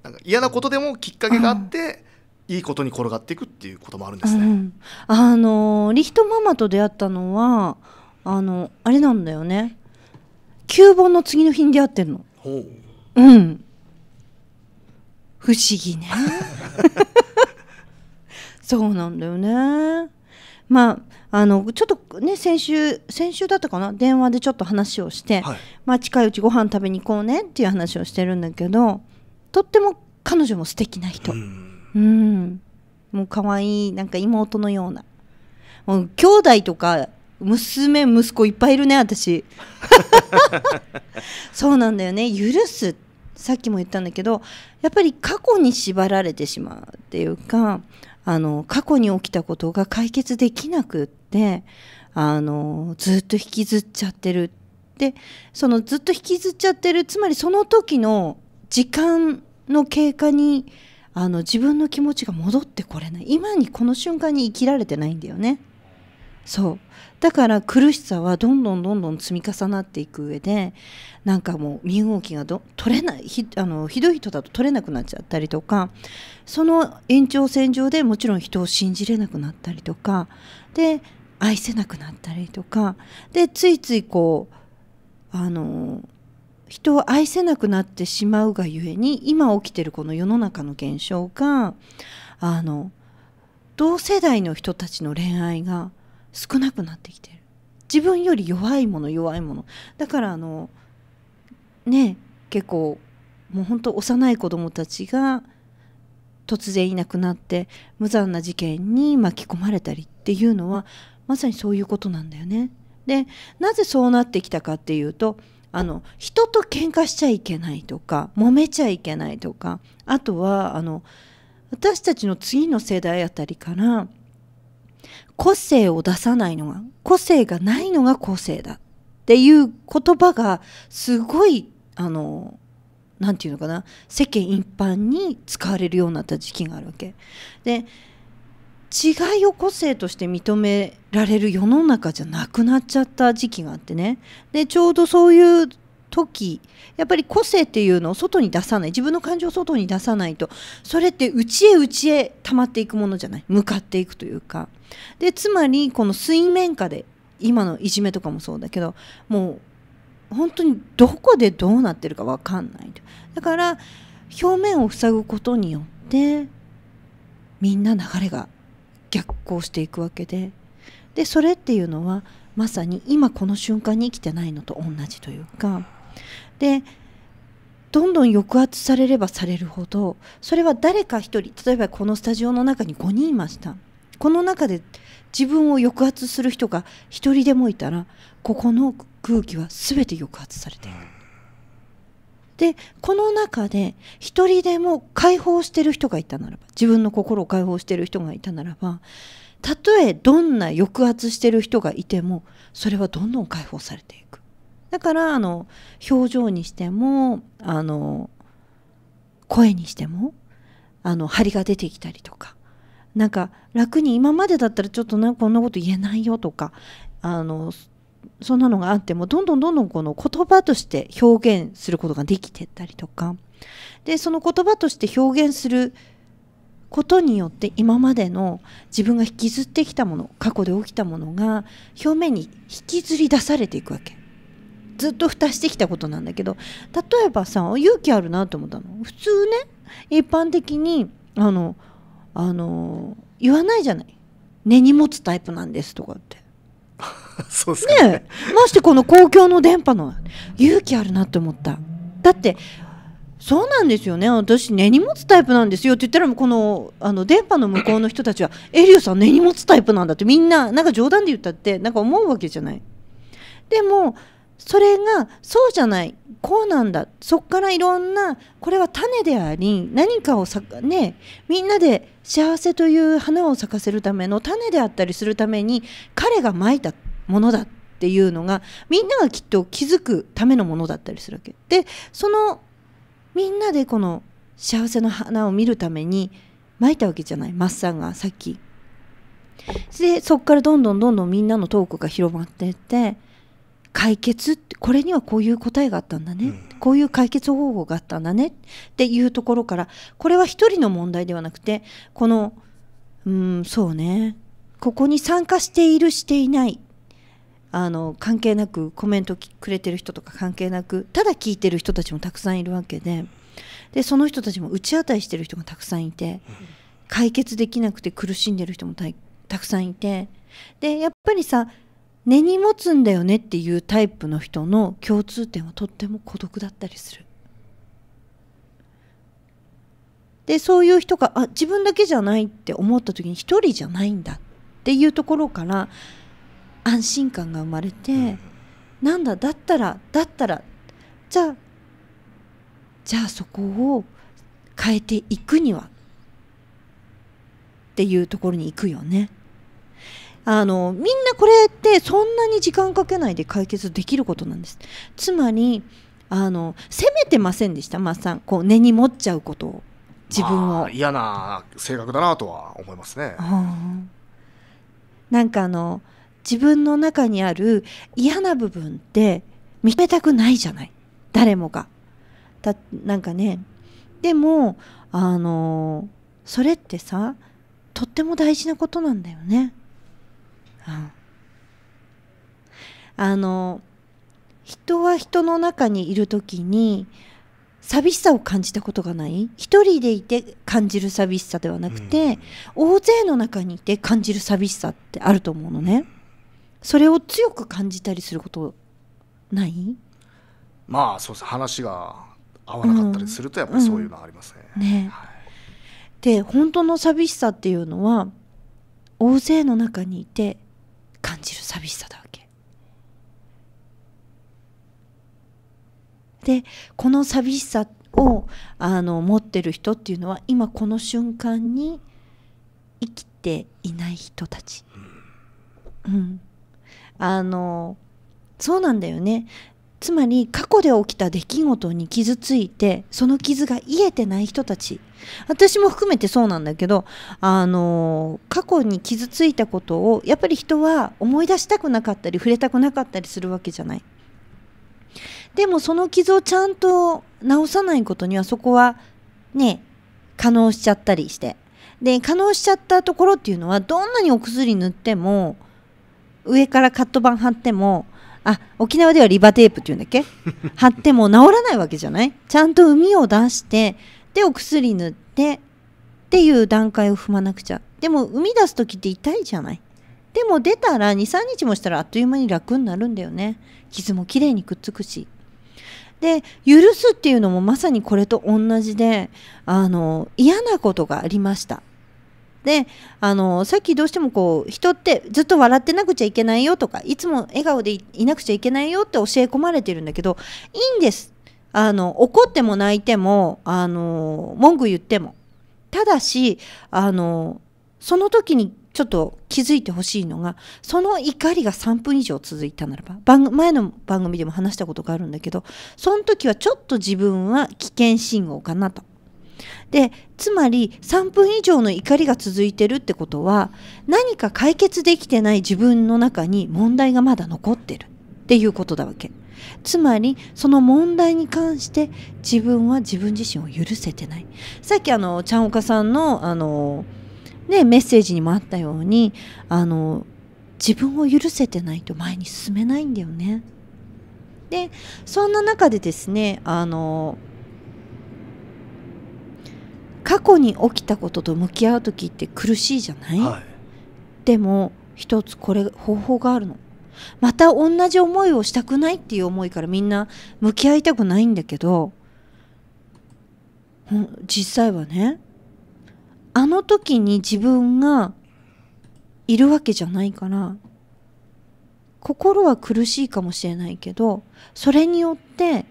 なんか嫌なことでもきっかけがあって、うん、いいことに転がっていくっていうこともあるんですね、うん、あのリヒトママと出会ったのはあのあれなんだよね旧盆の次の日に出会ってんのうん不思議ね そうなんだよねまああのちょっとね先週先週だったかな電話でちょっと話をして、はい、まあ、近いうちご飯食べに行こうねっていう話をしてるんだけどとっても彼女も素敵な人うんもう可愛いなんか妹のようなもう兄弟とか娘息子いっぱいいるね私 そうなんだよね許すさっきも言ったんだけどやっぱり過去に縛られてしまうっていうかあの過去に起きたことが解決できなくってあのずっと引きずっちゃってるでそのずっと引きずっちゃってるつまりその時の時間の経過にあの自分の気持ちが戻ってこれない今にこの瞬間に生きられてないんだよね。そうだから苦しさはどんどんどんどん積み重なっていく上でなんかもう身動きがど取れないひあのひどい人だと取れなくなっちゃったりとかその延長線上でもちろん人を信じれなくなったりとかで愛せなくなったりとかでついついこうあの人を愛せなくなってしまうがゆえに今起きてるこの世の中の現象があの同世代の人たちの恋愛が少なくなってきてる自分より弱いもの弱いものだからあのね結構もうほんと幼い子供たちが突然いなくなって無残な事件に巻き込まれたりっていうのはまさにそういうことなんだよね。でなぜそうなってきたかっていうとあの人と喧嘩しちゃいけないとか揉めちゃいけないとかあとはあの私たちの次の世代あたりから個性を出さないのが個性がないのが個性だっていう言葉がすごいあの何て言うのかな世間一般に使われるようになった時期があるわけ。で違いを個性として認められる世の中じゃなくなっちゃった時期があってねでちょうどそういう時やっぱり個性っていうのを外に出さない自分の感情を外に出さないとそれって内へ内へ溜まっていくものじゃない向かっていくというかでつまりこの水面下で今のいじめとかもそうだけどもう本当にどこでどうなってるか分かんないだから表面を塞ぐことによってみんな流れが逆行していくわけででそれっていうのはまさに今この瞬間に生きてないのと同じというか。でどんどん抑圧されればされるほどそれは誰か1人例えばこのスタジオの中に5人いましたこの中で自分を抑圧する人が1人でもいたらここの空気は全て抑圧されていく。でこの中で一人でも解放してる人がいたならば自分の心を解放してる人がいたならばたとえどんな抑圧してる人がいてもそれはどんどん解放されていくだからあの表情にしてもあの声にしてもあの張りが出てきたりとかなんか楽に今までだったらちょっとなこんなこと言えないよとかあのそんなのがあってもどんどんどんどんこの言葉として表現することができてったりとかでその言葉として表現することによって今までの自分が引きずってきたもの過去で起きたものが表面に引きずり出されていくわけ。ずっと蓋してきたことなんだけど例えばさ勇気あるなと思ったの普通ね一般的にあのあの言わないじゃない根に持つタイプなんですとかって そうすねねましてこの公共の電波の勇気あるなって思っただってそうなんですよね私根に持つタイプなんですよって言ったらこのあの電波の向こうの人たちは「エリオさん根に持つタイプなんだ」ってみんななんか冗談で言ったってなんか思うわけじゃない。でもそれがそうじゃないこうなんだそっからいろんなこれは種であり何かをかね、みんなで幸せという花を咲かせるための種であったりするために彼がまいたものだっていうのがみんながきっと気づくためのものだったりするわけでそのみんなでこの幸せの花を見るためにまいたわけじゃないマッサンがさっき。でそこからどんどんどんどんみんなのトークが広まっていって。解決これにはこういう答えがあったんだね、うん、こういう解決方法があったんだねっていうところからこれは一人の問題ではなくてこのうんそうねここに参加しているしていないあの関係なくコメントくれてる人とか関係なくただ聞いてる人たちもたくさんいるわけででその人たちも打ち当たりしてる人がたくさんいて解決できなくて苦しんでる人もたくさんいてでやっぱりさ根に持つんだよねっていうタイプの人の共通点はとっても孤独だったりする。でそういう人があ自分だけじゃないって思った時に一人じゃないんだっていうところから安心感が生まれて、うん、なんだだったらだったらじゃあじゃあそこを変えていくにはっていうところに行くよね。あのみんなこれってそんなに時間かけないで解決できることなんですつまりあの責めてませんでしたマッさんこう根に持っちゃうことを自分を嫌な性格だなとは思いますね、なんかあの自分の中にある嫌な部分って認めたくないじゃない誰もがたなんかねでもあのそれってさとっても大事なことなんだよね。あの人は人の中にいる時に寂しさを感じたことがない一人でいて感じる寂しさではなくて、うん、大勢の中にいて感じる寂しさってあると思うのねそれを強く感じたりすることないまあそうです話が合わなかったりするとやっぱりそういうのありますね。うんうん、ね、はい、で本当の寂しさっていうのは大勢の中にいて感じる寂しさだわけ。でこの寂しさをあの持ってる人っていうのは今この瞬間に生きていない人たち。うん、あのそうなんだよねつまり過去で起きた出来事に傷ついてその傷が癒えてない人たち私も含めてそうなんだけどあの過去に傷ついたことをやっぱり人は思い出したくなかったり触れたくなかったりするわけじゃない。でもその傷をちゃんと治さないことにはそこはね可能しちゃったりしてで可能しちゃったところっていうのはどんなにお薬塗っても上からカット板貼ってもあ沖縄ではリバテープっていうんだっけ 貼っても治らないわけじゃないちゃんと海を出してでお薬塗ってっていう段階を踏まなくちゃでも生み出す時って痛いじゃないでも出たら23日もしたらあっという間に楽になるんだよね傷もきれいにくっつくしで許すっていうのもまさにこれと同じであの嫌なことがありましたであのさっきどうしてもこう人ってずっと笑ってなくちゃいけないよとかいつも笑顔でいなくちゃいけないよって教え込まれてるんだけどいいんですあの怒っても泣いてもあの文句言ってもただしあのその時にちょっと気づいてほしいのがその怒りが3分以上続いたならば番前の番組でも話したことがあるんだけどその時はちょっと自分は危険信号かなとでつまり3分以上の怒りが続いてるってことは何か解決できてない自分の中に問題がまだ残ってるっていうことだわけつまりその問題に関して自分は自分自身を許せてないさっきあのちゃんおかさんのあの、ね、メッセージにもあったようにあの自分を許せてないと前に進めないんだよね。でそんな中でですねあの過去に起きたことと向き合う時って苦しいじゃない、はい、でも一つこれ方法があるのまた同じ思いをしたくないっていう思いからみんな向き合いたくないんだけど実際はねあの時に自分がいるわけじゃないから心は苦しいかもしれないけどそれによって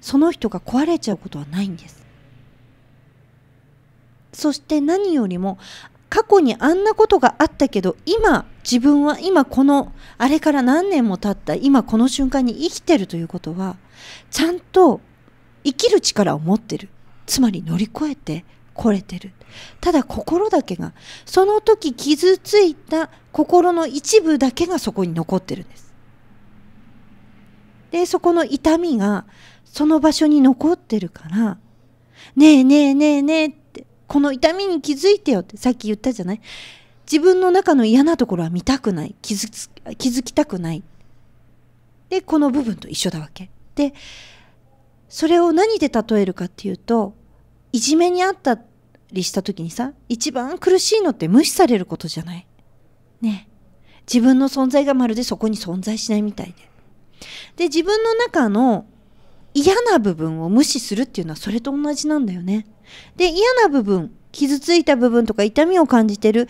その人が壊れちゃうことはないんです。そして何よりも過去にあんなことがあったけど今自分は今このあれから何年も経った今この瞬間に生きてるということはちゃんと生きる力を持ってるつまり乗り越えてこれてるただ心だけがその時傷ついた心の一部だけがそこに残ってるんですでそこの痛みがその場所に残ってるからねえねえねえねえってこの痛みに気づいてよってさっき言ったじゃない自分の中の嫌なところは見たくない気づ気づきたくないでこの部分と一緒だわけでそれを何で例えるかっていうといじめにあったりした時にさ一番苦しいのって無視されることじゃないね自分の存在がまるでそこに存在しないみたいでで自分の中の嫌な部分を無視するっていうのはそれと同じなんだよねで、嫌な部分、傷ついた部分とか痛みを感じてる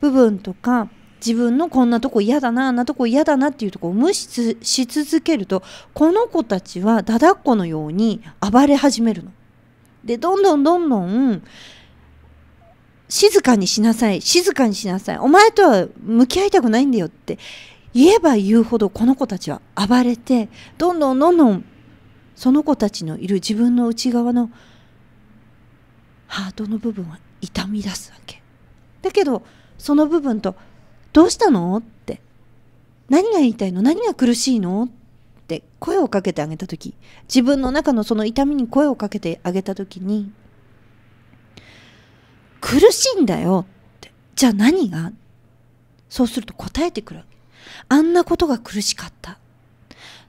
部分とか、自分のこんなとこ嫌だなあんなとこ嫌だなっていうとこを無視し続けるとこの子たちはだだっ子のように暴れ始めるの。でどんどんどんどん静かにしなさい静かにしなさいお前とは向き合いたくないんだよって言えば言うほどこの子たちは暴れてどんどんどんどんその子たちのいる自分の内側のハートの部分は痛み出すわけだけどその部分と「どうしたの?」って「何が言いたいの何が苦しいの?」って声をかけてあげた時自分の中のその痛みに声をかけてあげた時に「苦しいんだよ」って「じゃあ何が?」そうすると答えてくるわけあんなことが苦しかった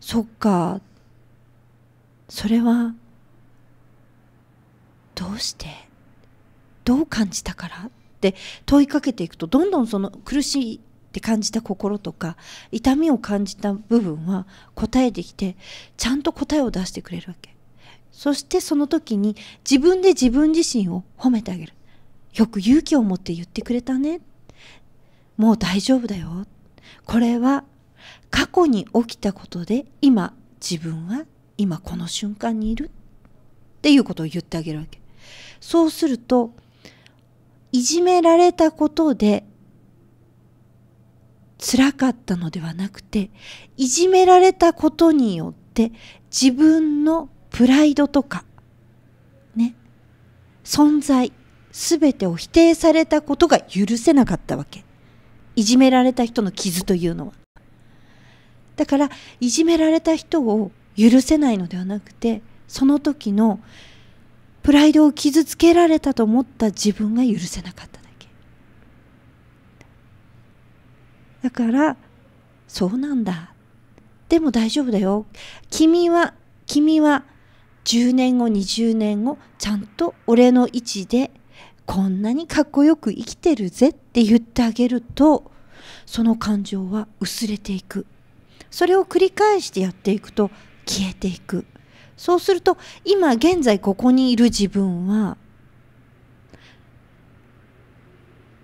そっかそれはどうしてどう感じたからって問いかけていくとどんどんその苦しいって感じた心とか痛みを感じた部分は答えてきてちゃんと答えを出してくれるわけそしてその時に自分で自分自身を褒めてあげるよく勇気を持って言ってくれたねもう大丈夫だよこれは過去に起きたことで今自分は今この瞬間にいるっていうことを言ってあげるわけそうするといじめられたことで辛かったのではなくて、いじめられたことによって自分のプライドとか、ね、存在、すべてを否定されたことが許せなかったわけ。いじめられた人の傷というのは。だから、いじめられた人を許せないのではなくて、その時のプライドを傷つけられたと思った自分が許せなかっただけだからそうなんだでも大丈夫だよ君は君は10年後20年後ちゃんと俺の位置でこんなにかっこよく生きてるぜって言ってあげるとその感情は薄れていくそれを繰り返してやっていくと消えていくそうすると今現在ここにいる自分は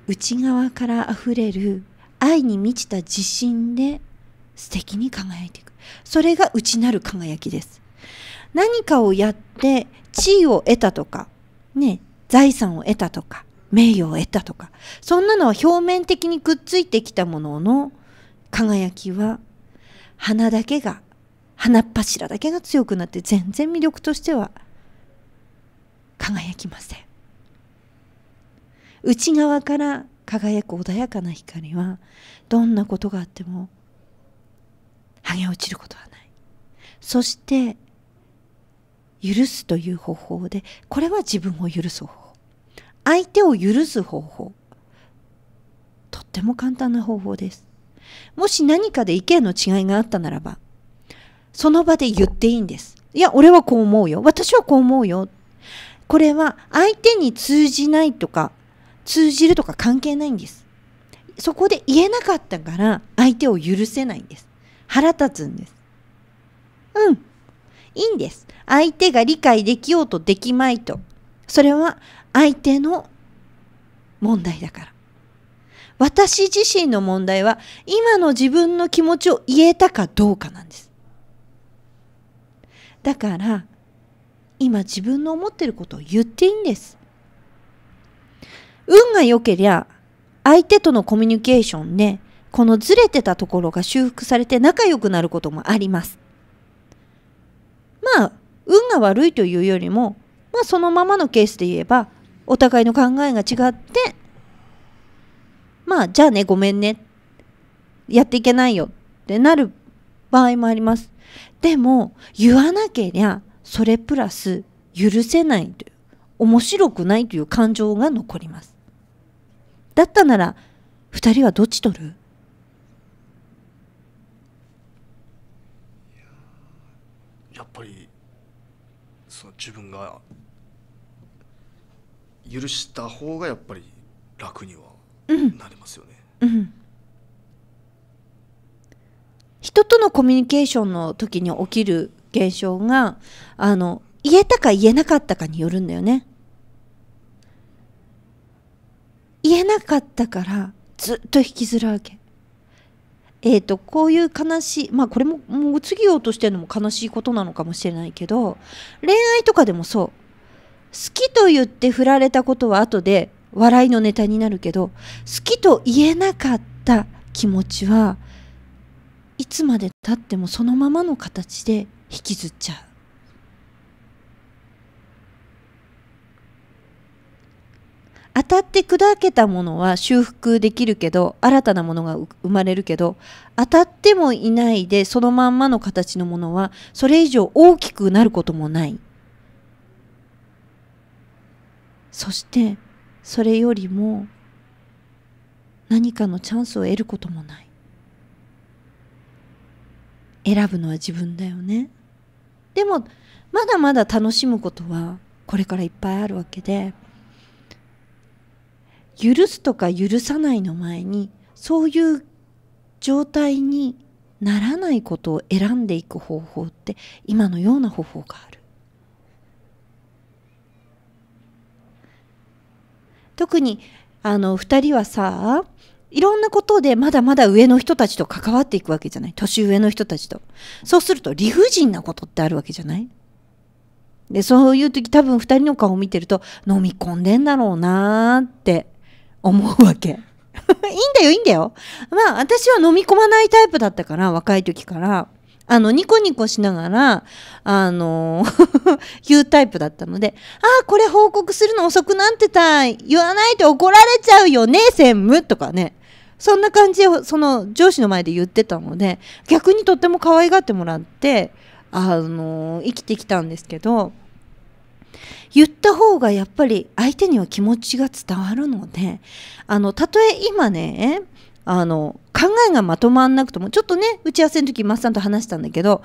内側からあふれる愛に満ちた自信で素敵に輝いていくそれが内なる輝きです何かをやって地位を得たとかね財産を得たとか名誉を得たとかそんなのは表面的にくっついてきたものの輝きは花だけが花っ柱だけが強くなって全然魅力としては輝きません内側から輝く穏やかな光はどんなことがあっても剥げ落ちることはないそして許すという方法でこれは自分を許す方法相手を許す方法とっても簡単な方法ですもし何かで意見の違いがあったならばその場で言っていいんです。いや、俺はこう思うよ。私はこう思うよ。これは相手に通じないとか、通じるとか関係ないんです。そこで言えなかったから相手を許せないんです。腹立つんです。うん。いいんです。相手が理解できようとできまいと。それは相手の問題だから。私自身の問題は今の自分の気持ちを言えたかどうかなんです。だから今自分の思ってることを言っていいんです運が良けりゃ相手とのコミュニケーションでこのずれてたところが修復されて仲良くなることもありますまあ運が悪いというよりもまあそのままのケースで言えばお互いの考えが違ってまあじゃあねごめんねやっていけないよってなる場合もありますでも言わなけりゃそれプラス許せないという面白くないという感情が残ります。だったなら2人はどっち取るやっぱりその自分が許した方がやっぱり楽にはなりますよね。うん、うん人とのコミュニケーションの時に起きる現象が、あの、言えたか言えなかったかによるんだよね。言えなかったからずっと引きずるわけ。えーと、とこういう悲しいまあこれももう次をとしてるのも悲しいことなのかもしれないけど恋愛とかでもそう好きと言って振られたことは後で笑いのネタになるけど好きと言えなかった気持ちはいつまでたってもそのままの形で引きずっちゃう当たって砕けたものは修復できるけど新たなものが生まれるけど当たってもいないでそのまんまの形のものはそれ以上大きくなることもないそしてそれよりも何かのチャンスを得ることもない選ぶのは自分だよねでもまだまだ楽しむことはこれからいっぱいあるわけで許すとか許さないの前にそういう状態にならないことを選んでいく方法って今のような方法がある。特にあの2人はさいろんなことでまだまだ上の人たちと関わっていくわけじゃない。年上の人たちと。そうすると理不尽なことってあるわけじゃないで、そういう時多分二人の顔を見てると飲み込んでんだろうなーって思うわけ。いいんだよ、いいんだよ。まあ私は飲み込まないタイプだったから、若い時から。あの、ニコニコしながら、あのー、言うタイプだったので、ああ、これ報告するの遅くなってた。言わないと怒られちゃうよね、専務とかね。そんな感じをその上司の前で言ってたので逆にとっても可愛がってもらってあの生きてきたんですけど言った方がやっぱり相手には気持ちが伝わるのであのたとえ今ねあの考えがまとまんなくてもちょっとね打ち合わせの時マスさんと話したんだけど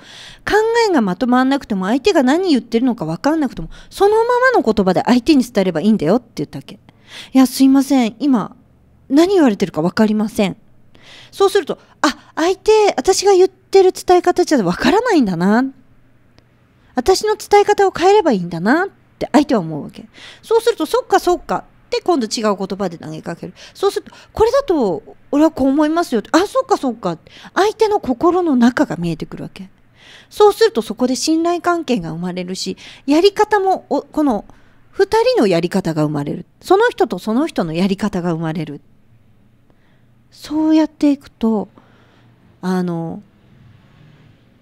考えがまとまんなくても相手が何言ってるのか分かんなくてもそのままの言葉で相手に伝えればいいんだよって言ったわけ。いやすいません今何言われてるか分かりません。そうすると、あ、相手、私が言ってる伝え方じゃ分からないんだな。私の伝え方を変えればいいんだなって相手は思うわけ。そうすると、そっかそっかって今度違う言葉で投げかける。そうすると、これだと俺はこう思いますよって、あ、そっかそっか相手の心の中が見えてくるわけ。そうするとそこで信頼関係が生まれるし、やり方も、この二人のやり方が生まれる。その人とその人のやり方が生まれる。そうやっていくとあの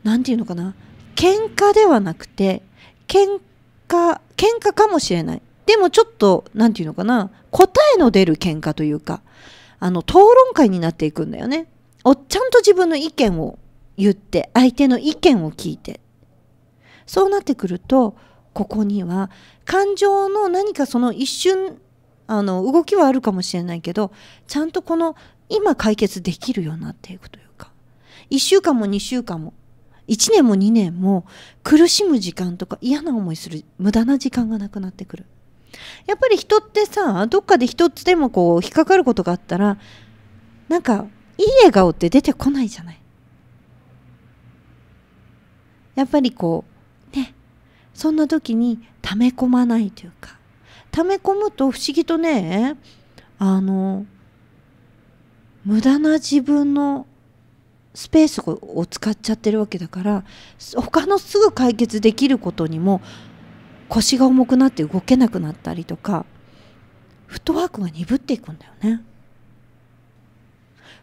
なんていうのかな喧嘩ではなくて喧嘩喧嘩かもしれないでもちょっとなんていうのかな答えの出る喧嘩というかあの討論会になっていくんだよねおちゃんと自分の意見を言って相手の意見を聞いてそうなってくるとここには感情の何かその一瞬あの動きはあるかもしれないけどちゃんとこの今解決できるようになっていくというか、1週間も2週間も、1年も2年も苦しむ時間とか嫌な思いする無駄な時間がなくなってくる。やっぱり人ってさ、どっかで一つでもこう引っかかることがあったら、なんかいい笑顔って出てこないじゃない。やっぱりこう、ね、そんな時に溜め込まないというか、溜め込むと不思議とね、あの、無駄な自分のスペースを使っちゃってるわけだから他のすぐ解決できることにも腰が重くなって動けなくなったりとかフットワークが鈍っていくんだよね。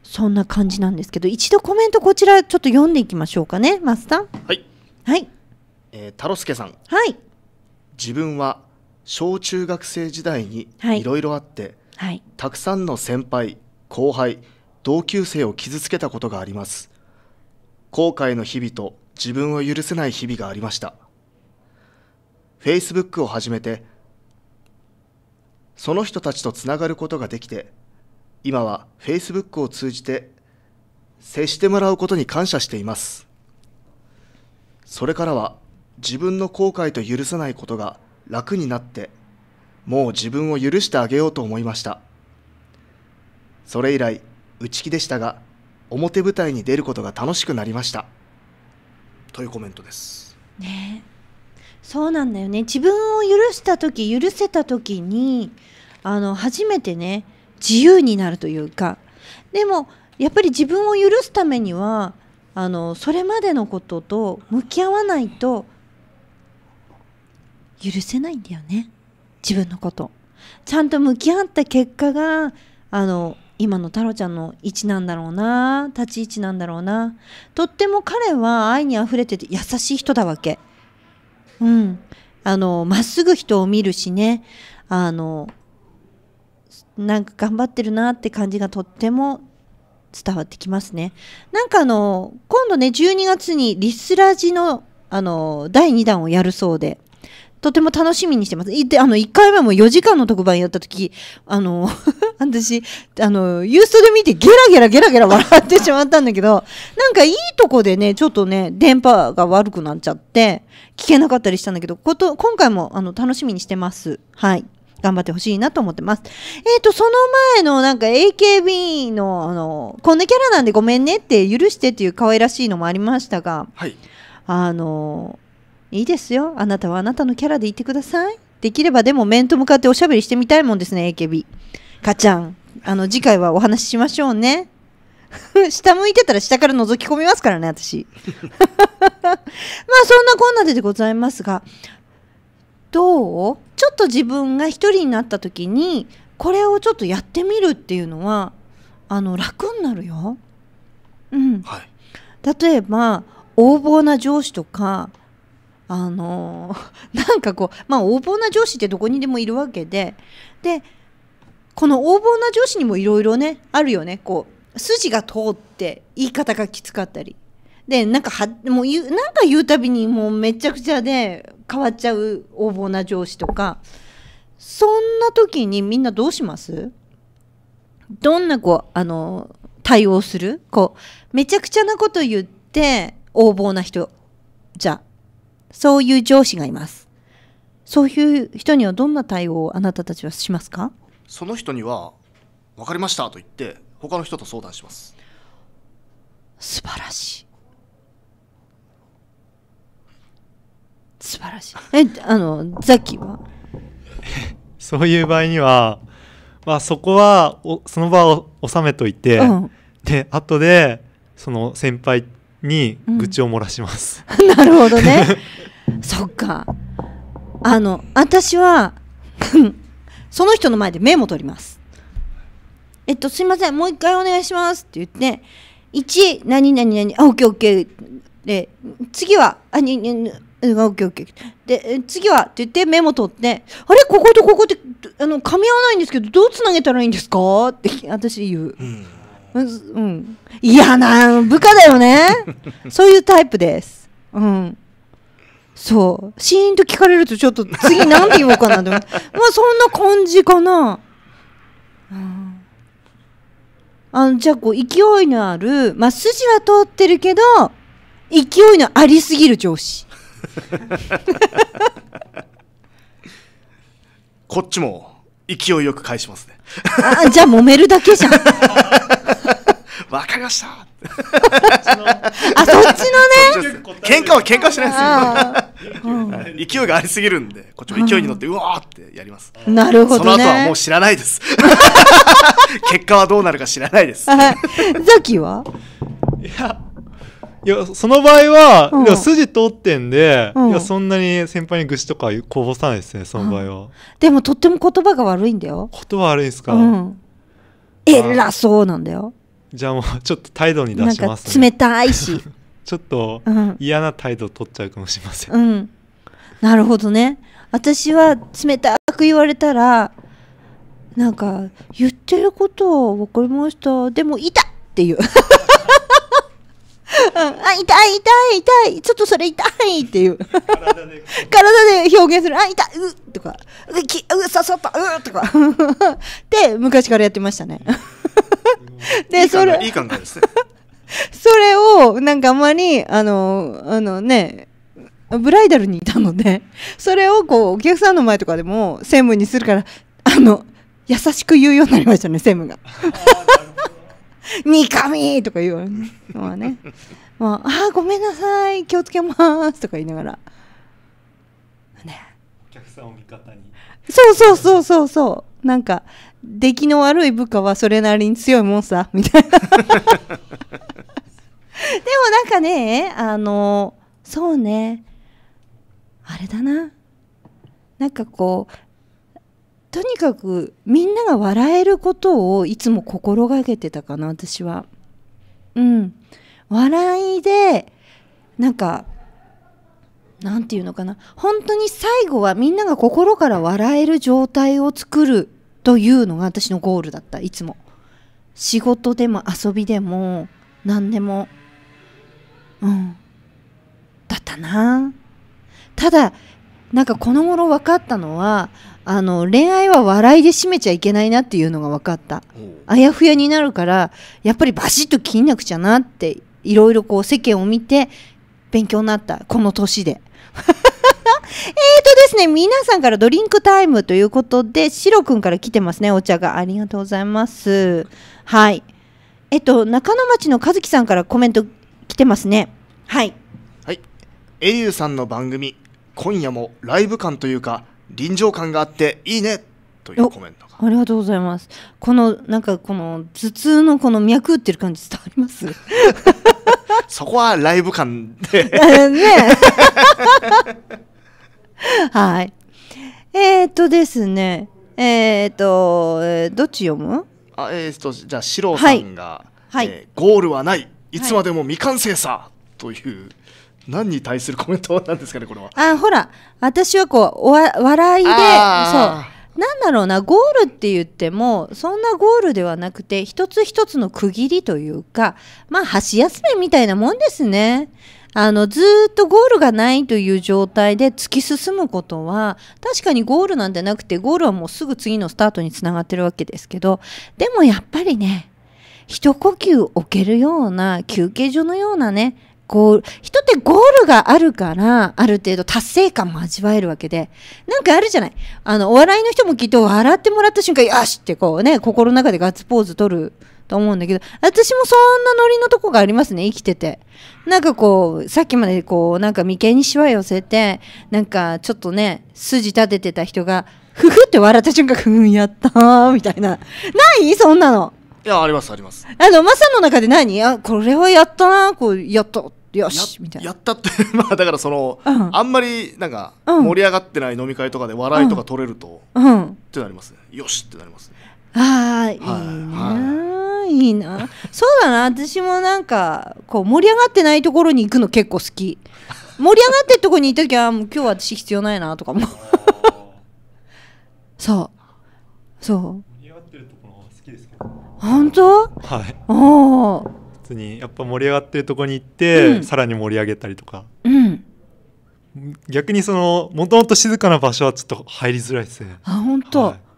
そんな感じなんですけど一度コメントこちらちょっと読んでいきましょうかねマスター。はい、はいえー、タロスケさん、はい、自分は小中学生時代にいろいろあって、はい、たくさんの先輩後輩、同級生を傷つけたことがあります。後悔の日々と自分を許せない日々がありました。Facebook を始めて、その人たちとつながることができて、今は Facebook を通じて接してもらうことに感謝しています。それからは自分の後悔と許せないことが楽になって、もう自分を許してあげようと思いました。それ以来、内気でしたが、表舞台に出ることが楽しくなりました。というコメントです。ねそうなんだよね。自分を許した時、許せた時に、あの、初めてね、自由になるというか、でも、やっぱり自分を許すためには、あの、それまでのことと向き合わないと、許せないんだよね。自分のこと。ちゃんと向き合った結果が、あの、今の太郎ちゃんの位置なんだろうな立ち位置なんだろうなとっても彼は愛にあふれてて優しい人だわけうんあのまっすぐ人を見るしねあのなんか頑張ってるなって感じがとっても伝わってきますねなんかあの今度ね12月にリスラジのあの第2弾をやるそうでとても楽しみにしてます。って、あの、1回目も4時間の特番やった時、あの、私、あの、ユーストで見てゲラゲラゲラゲラ笑ってしまったんだけど、なんかいいとこでね、ちょっとね、電波が悪くなっちゃって、聞けなかったりしたんだけど、こと、今回も、あの、楽しみにしてます。はい。頑張ってほしいなと思ってます。えっ、ー、と、その前のなんか AKB の、あの、こんなキャラなんでごめんねって許してっていう可愛らしいのもありましたが、はい。あのいいですよ。あなたはあなたのキャラでいてください。できればでも面と向かっておしゃべりしてみたいもんですね、AKB。かちゃん、あの、次回はお話ししましょうね。下向いてたら下から覗き込みますからね、私。まあ、そんなこんなででございますが、どうちょっと自分が一人になった時に、これをちょっとやってみるっていうのは、あの、楽になるよ。うん。はい、例えば、横暴な上司とか、あのー、なんかこうまあ横暴な上司ってどこにでもいるわけででこの横暴な上司にもいろいろねあるよねこう筋が通って言い方がきつかったりでなんかはもう言うなんか言うたびにもうめちゃくちゃで変わっちゃう横暴な上司とかそんな時にみんなどうしますどんなこうあの対応するこうめちゃくちゃなこと言って横暴な人じゃそういう上司がいます。そういう人にはどんな対応をあなたたちはしますかその人には「分かりました」と言って他の人と相談します素晴らしい素晴らしいえあのザキは そういう場合には、まあ、そこはおその場を収めといて、うん、で後でその先輩に愚痴を漏らします、うん、なるほどね そっかあの私は その人の前でメモ取りますえっとすいませんもう一回お願いしますって言って1何何何あオッケーオッケーで次はあににオッケーオッケーで次はって言ってメモ取ってあれこことここってあの噛み合わないんですけどどうつなげたらいいんですかって私言う。うんうん、嫌な部下だよね そういうタイプです、うん、そうシーンと聞かれるとちょっと次何て言おうかなと思ってまあそんな感じかな、うん、あのじゃあこう勢いのあるまあ筋は通ってるけど勢いのありすぎる上司 こっちも勢いよく返しますねあじゃあ揉めるだけじゃん わかりました。あ、そっちのね。喧嘩は喧嘩しないですよ、ねうん。勢いがありすぎるんで、こっちも勢いに乗って、うわーってやります。なるほど、ね、その後はもう知らないです。結果はどうなるか知らないです。ザキはいや。いやその場合は、うん、筋通ってんで、うん、いやそんなに先輩に愚痴とかこぼさないですねその場合は、うん、でもとっても言葉が悪いんだよ言葉悪いですか、うん、偉そうなんだよじゃあもうちょっと態度に出します、ね、冷たいし ちょっと嫌な態度取っちゃうかもしれません、うん、なるほどね私は冷たく言われたらなんか言ってることを分かりましたでも痛っていう うん、あ痛い痛い痛いちょっとそれ痛いっていう体で表現するあ痛いうとかうっ刺さったうとか って昔からやってましたねでそれいい考えですね それをなんかあまりあのあのねブライダルにいたので それをこうお客さんの前とかでも専務にするからあの優しく言うようになりましたね専務が「三上!」とか言うのはね「まあ、あごめんなさい気をつけます」とか言いながらねお客さんを味方にそうそうそうそうそうなんか出来の悪い部下はそれなりに強いもんさみたいな でもなんかねあのそうねあれだななんかこうとにかくみんなが笑えることをいつも心がけてたかな私はうん笑いでなんかなんていうのかな本当に最後はみんなが心から笑える状態を作るというのが私のゴールだったいつも仕事でも遊びでも何でもうんだったなただなんかこの頃分かったのはあの恋愛は笑いで締めちゃいけないなっていうのが分かったあやふやになるからやっぱりバシッと切んなくちゃなっていろいろこう世間を見て勉強になったこの年でえーとですね、皆さんからドリンクタイムということで、シロくんから来てますね、お茶が。ありがとうございます。はい。えっと、中野町の和樹さんからコメント来てますね。はい。はい。エリューさんの番組、今夜もライブ感というか、臨場感があっていいねというコメントありがとうございますこのなんかこの頭痛のこの脈打ってる感じ伝わります そこはライブ感で ね はい。えー、っとですね。えー、っと、どっち読むあえー、っと、じゃあ、四郎さんが、はい、えー、ゴールはない、いつまでも未完成さ、はい、という。何に対するコメントなんですかね、これは。あ、ほら、私はこう、わ笑いで、そう。なんだろうな、ゴールって言っても、そんなゴールではなくて、一つ一つの区切りというか、まあ、箸休めみたいなもんですね。あのずっとゴールがないという状態で突き進むことは確かにゴールなんじゃなくてゴールはもうすぐ次のスタートにつながってるわけですけどでもやっぱりね一呼吸置けるような休憩所のようなねゴール人ってゴールがあるからある程度達成感も味わえるわけでなんかあるじゃないあのお笑いの人もきっと笑ってもらった瞬間よしってこうね心の中でガッツポーズ取ると思うんだけど、私もそんなノリのとこがありますね、生きてて。なんかこう、さっきまでこう、なんか眉間にしわ寄せて、なんかちょっとね、筋立ててた人が、ふふって笑った瞬間、ふん、やったー、みたいな。ないそんなの。いや、あります、あります。あの、マサの中で何あ、これはやったな、こう、やった。よしみたいなやったってまあだからその、うん、あんまりなんか盛り上がってない飲み会とかで笑いとか取れると、うん、ってなりますねよしってなりますねああ、いいな、い、いなそうだな私もなんかこう盛り上がってないところに行くの結構好き盛り上がってるとこに行った時はもう今日は私必要ないなとかも そうそう盛り上がってるところは好きですけど本当はいおお普通にやっぱ盛り上がってるとこに行って、うん、さらに盛り上げたりとかうん逆にそのもともと静かな場所はちょっと入りづらいですねあ本当、はい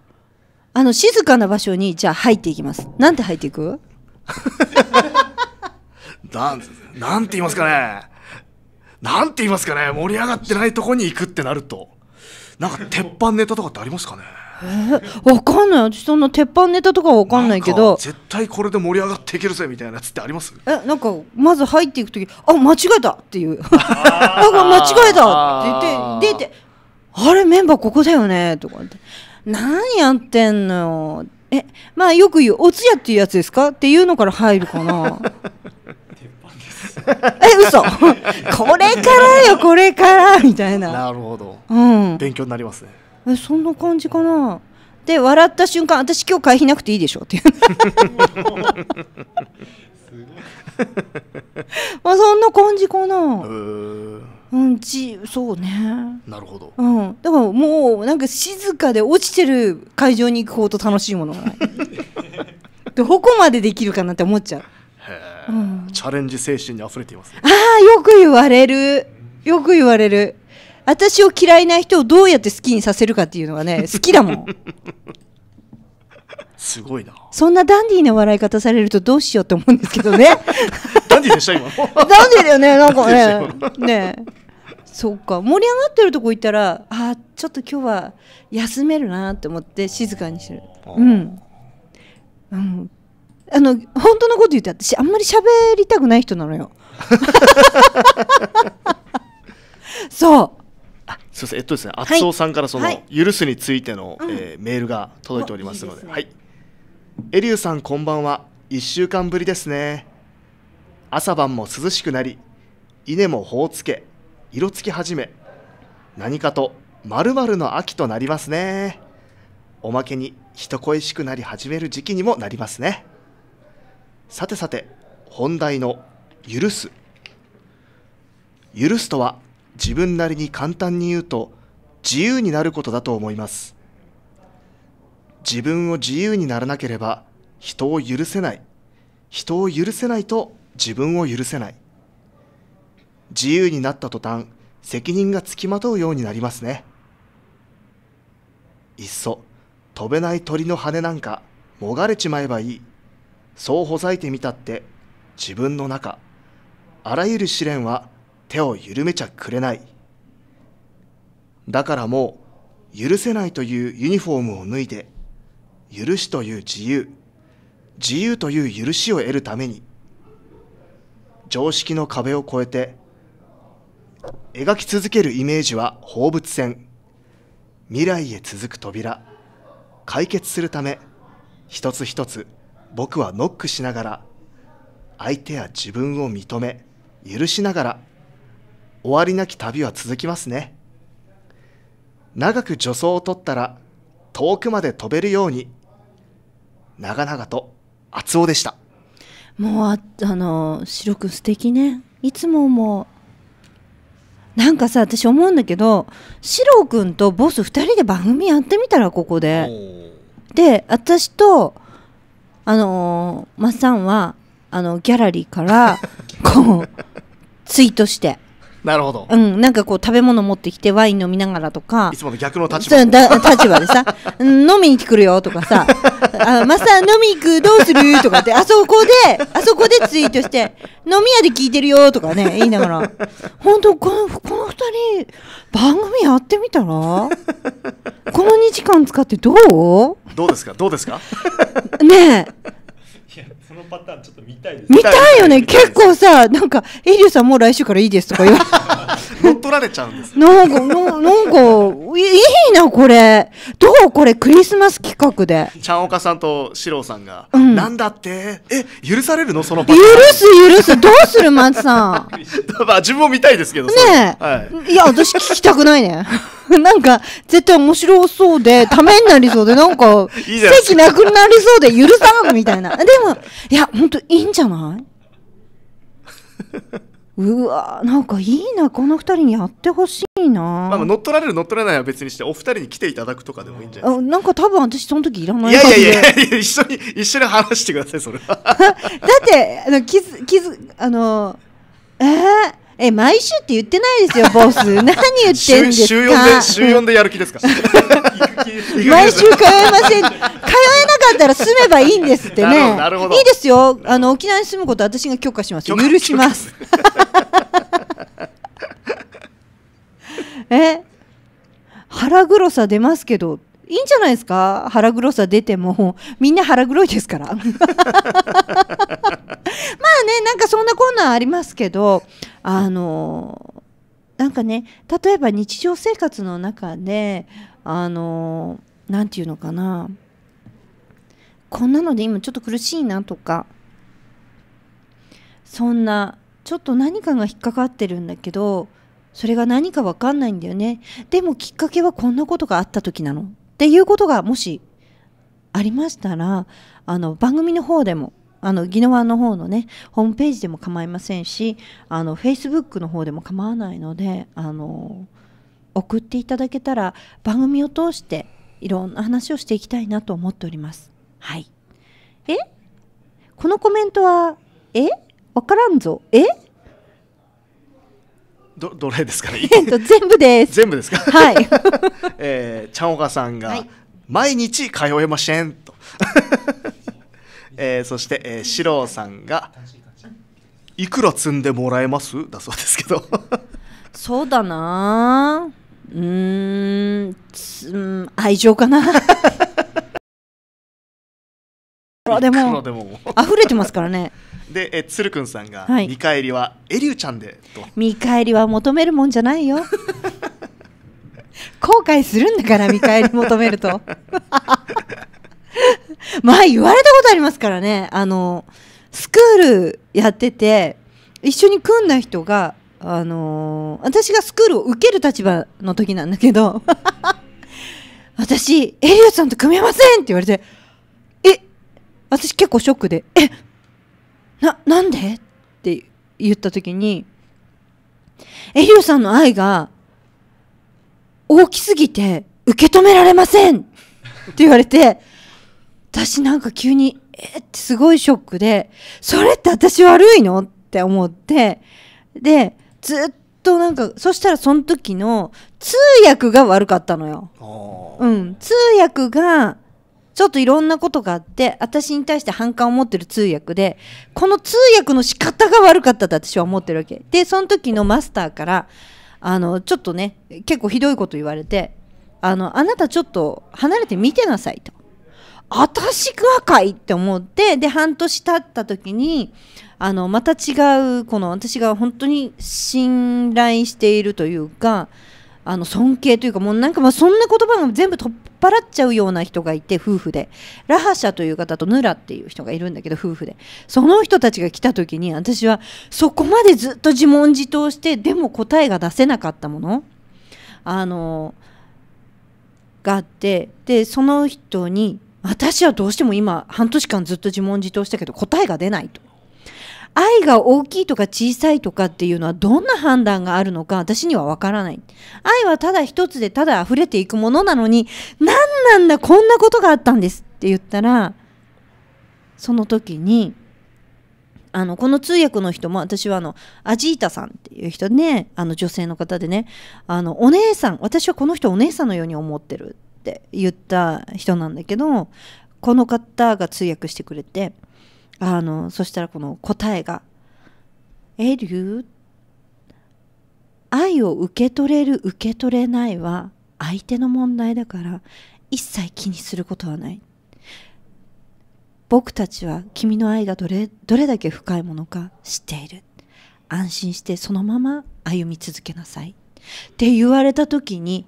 あの静かな場所にじゃあ入っていきますなんて入っていく なんなんて言いますかねなんて言いますかね盛り上がってないとこに行くってなるとなんか鉄板ネタとかってありますかねえー、わかんない私その鉄板ネタとかはわかんないけど絶対これで盛り上がっていけるぜみたいなやつってありますえなんかまず入っていく時あ間違えたっていうなんか間違えたって言って出てあれメンバーここだよねとかって何やってんのよえまあよく言うお通夜っていうやつですかっていうのから入るかなえ嘘 これからよこれからみたいななるほど、うん、勉強になりますねえそんな感じかなで笑った瞬間私今日会費なくていいでしょっていう まあそんな感じかなうんちそうねなるほど、うん、だからもうなんか静かで落ちてる会場に行くほど楽しいものがないどこまでできるかなって思っちゃうへ、うん、チャレンジ精神に溢れています、ね、ああよく言われるよく言われる私を嫌いな人をどうやって好きにさせるかっていうのがね好きだもんすごいなそんなダンディーな笑い方されるとどうしようって思うんですけどねダンディーでした今ダンディーだよねなんかねねそうか盛り上がってるとこ行ったらあちょっと今日は休めるなと思って静かにしてるうんあのあの本当のこと言って私あんまり喋りたくない人なのよ そうすいません、えっとですね、厚おさんからその、許すについての、えー、メールが届いておりますので、いいでね、はい。エリューさんこんばんは。一週間ぶりですね。朝晩も涼しくなり、稲もほおつけ、色付き始め何かと〇〇の秋となりますねおまけに人恋しくなり始める時期にもなりますねさてさて本題の「許す」許すとは自分なりに簡単に言うと自由になることだと思います自分を自由にならなければ人を許せない人を許せないと自分を許せない自由になった途端責任がつきまとうようになりますねいっそ飛べない鳥の羽なんかもがれちまえばいいそうほざいてみたって自分の中あらゆる試練は手を緩めちゃくれないだからもう許せないというユニフォームを脱いで許しという自由自由という許しを得るために常識の壁を越えて描き続けるイメージは放物線未来へ続く扉解決するため一つ一つ僕はノックしながら相手や自分を認め許しながら終わりなき旅は続きますね長く助走を取ったら遠くまで飛べるように長々と厚尾でしたもうああの白く素敵ねいつももなんかさ私思うんだけど四郎君とボス2人で番組やってみたらここでで私とあのー、マッサンはあのギャラリーからこうツイートしてなるほど、うん、なんかこう食べ物持ってきてワイン飲みながらとかいつもの逆の立場立場でさ 飲みに来るよとかさ「あマスター飲み行くどうする?」とかってあそこであそこでツイートして「飲み屋で聞いてるよ」とかね言いながら本当このこの2人番組やってみたらこの2時間使ってどうどうですかどうですかねえパターンちょっと見たいです見たいよね結構さなんか「エリュさんもう来週からいいです」とか言われ 乗っ取られちゃうんですなんかなんかいいなこれこれクリスマス企画でちゃんおかさんと四郎さんが、うん、なんだってえ許されるのその許す許すどうする 松さん まあ自分も見たいですけどねえ、はい、いや私聞きたくないね なんか絶対面白そうでためになりそうでなんか席なくなりそうで許さんみたいなでもいや本当いいんじゃないうわなんかいいなこの2人にやってほしいな、まあ、乗っ取られる乗っ取らないは別にしてお二人に来ていただくとかでもいいんじゃないですかなんか多分私その時いらないいやいやいや一緒に一緒に話してくださいそれは だってあのきずきずあのえー、え毎週って言ってないですよボス 何言ってんですか週4で週4でやる気ですか 毎週通えません通えなかったら住めばいいんですってねいいですよあの沖縄に住むこと私が許可します許します え腹黒さ出ますけどいいんじゃないですか腹黒さ出てもみんな腹黒いですから まあねなんかそんなこんなんありますけどあのなんかね例えば日常生活の中であの何て言うのかなこんなので今ちょっと苦しいなとかそんなちょっと何かが引っかかってるんだけどそれが何か分かんないんだよねでもきっかけはこんなことがあった時なのっていうことがもしありましたらあの番組の方でもあの、ギノワの方のね、ホームページでも構いませんし、あの、Facebook の方でも構わないので、あの、送っていただけたら、番組を通して、いろんな話をしていきたいなと思っております。はい。えこのコメントは、えわからんぞ。えど どれですかね 全部です全部ですかはい、えー、ちゃんおかさんが、毎日通えませんと、えー、そして、えー、シ郎さんがいくら積んでもらえますだそうですけどそうだなうん愛情かな黒でも溢れてますからね でえ鶴くんさんが、はい、見返りはエリュウちゃんでと見返りは求めるもんじゃないよ 後悔するんだから見返り求めると まあ言われたことありますからねあのスクールやってて一緒に組んだ人があのー、私がスクールを受ける立場の時なんだけど私エリュウさんと組めませんって言われて私結構ショックで「えななんで?」って言った時にエリオさんの愛が大きすぎて受け止められませんって言われて私なんか急に「えっ?」てすごいショックで「それって私悪いの?」って思ってでずっととなんかそしたらその時の通訳が悪かったのよ。うん、通訳がちょっといろんなことがあって、私に対して反感を持ってる通訳で、この通訳の仕方が悪かったと私は思ってるわけ。で、その時のマスターから、あの、ちょっとね、結構ひどいこと言われて、あの、あなたちょっと離れて見てなさいと。私がかいって思って、で、半年経った時に、あの、また違う、この私が本当に信頼しているというか、あの、尊敬というか、もうなんかまあそんな言葉も全部取払っちゃうような人がいて夫婦でラハシャという方とヌラっていう人がいるんだけど夫婦でその人たちが来た時に私はそこまでずっと自問自答してでも答えが出せなかったものあのがあってでその人に私はどうしても今半年間ずっと自問自答したけど答えが出ないと。愛が大きいとか小さいとかっていうのはどんな判断があるのか私にはわからない。愛はただ一つでただ溢れていくものなのに、何なんだこんなことがあったんですって言ったら、その時に、あの、この通訳の人も、私はあの、アジータさんっていう人ね、あの女性の方でね、あの、お姉さん、私はこの人お姉さんのように思ってるって言った人なんだけど、この方が通訳してくれて、あの、そしたらこの答えが、エリュー、愛を受け取れる、受け取れないは相手の問題だから、一切気にすることはない。僕たちは君の愛がどれどれだけ深いものか知っている。安心してそのまま歩み続けなさい。って言われた時に、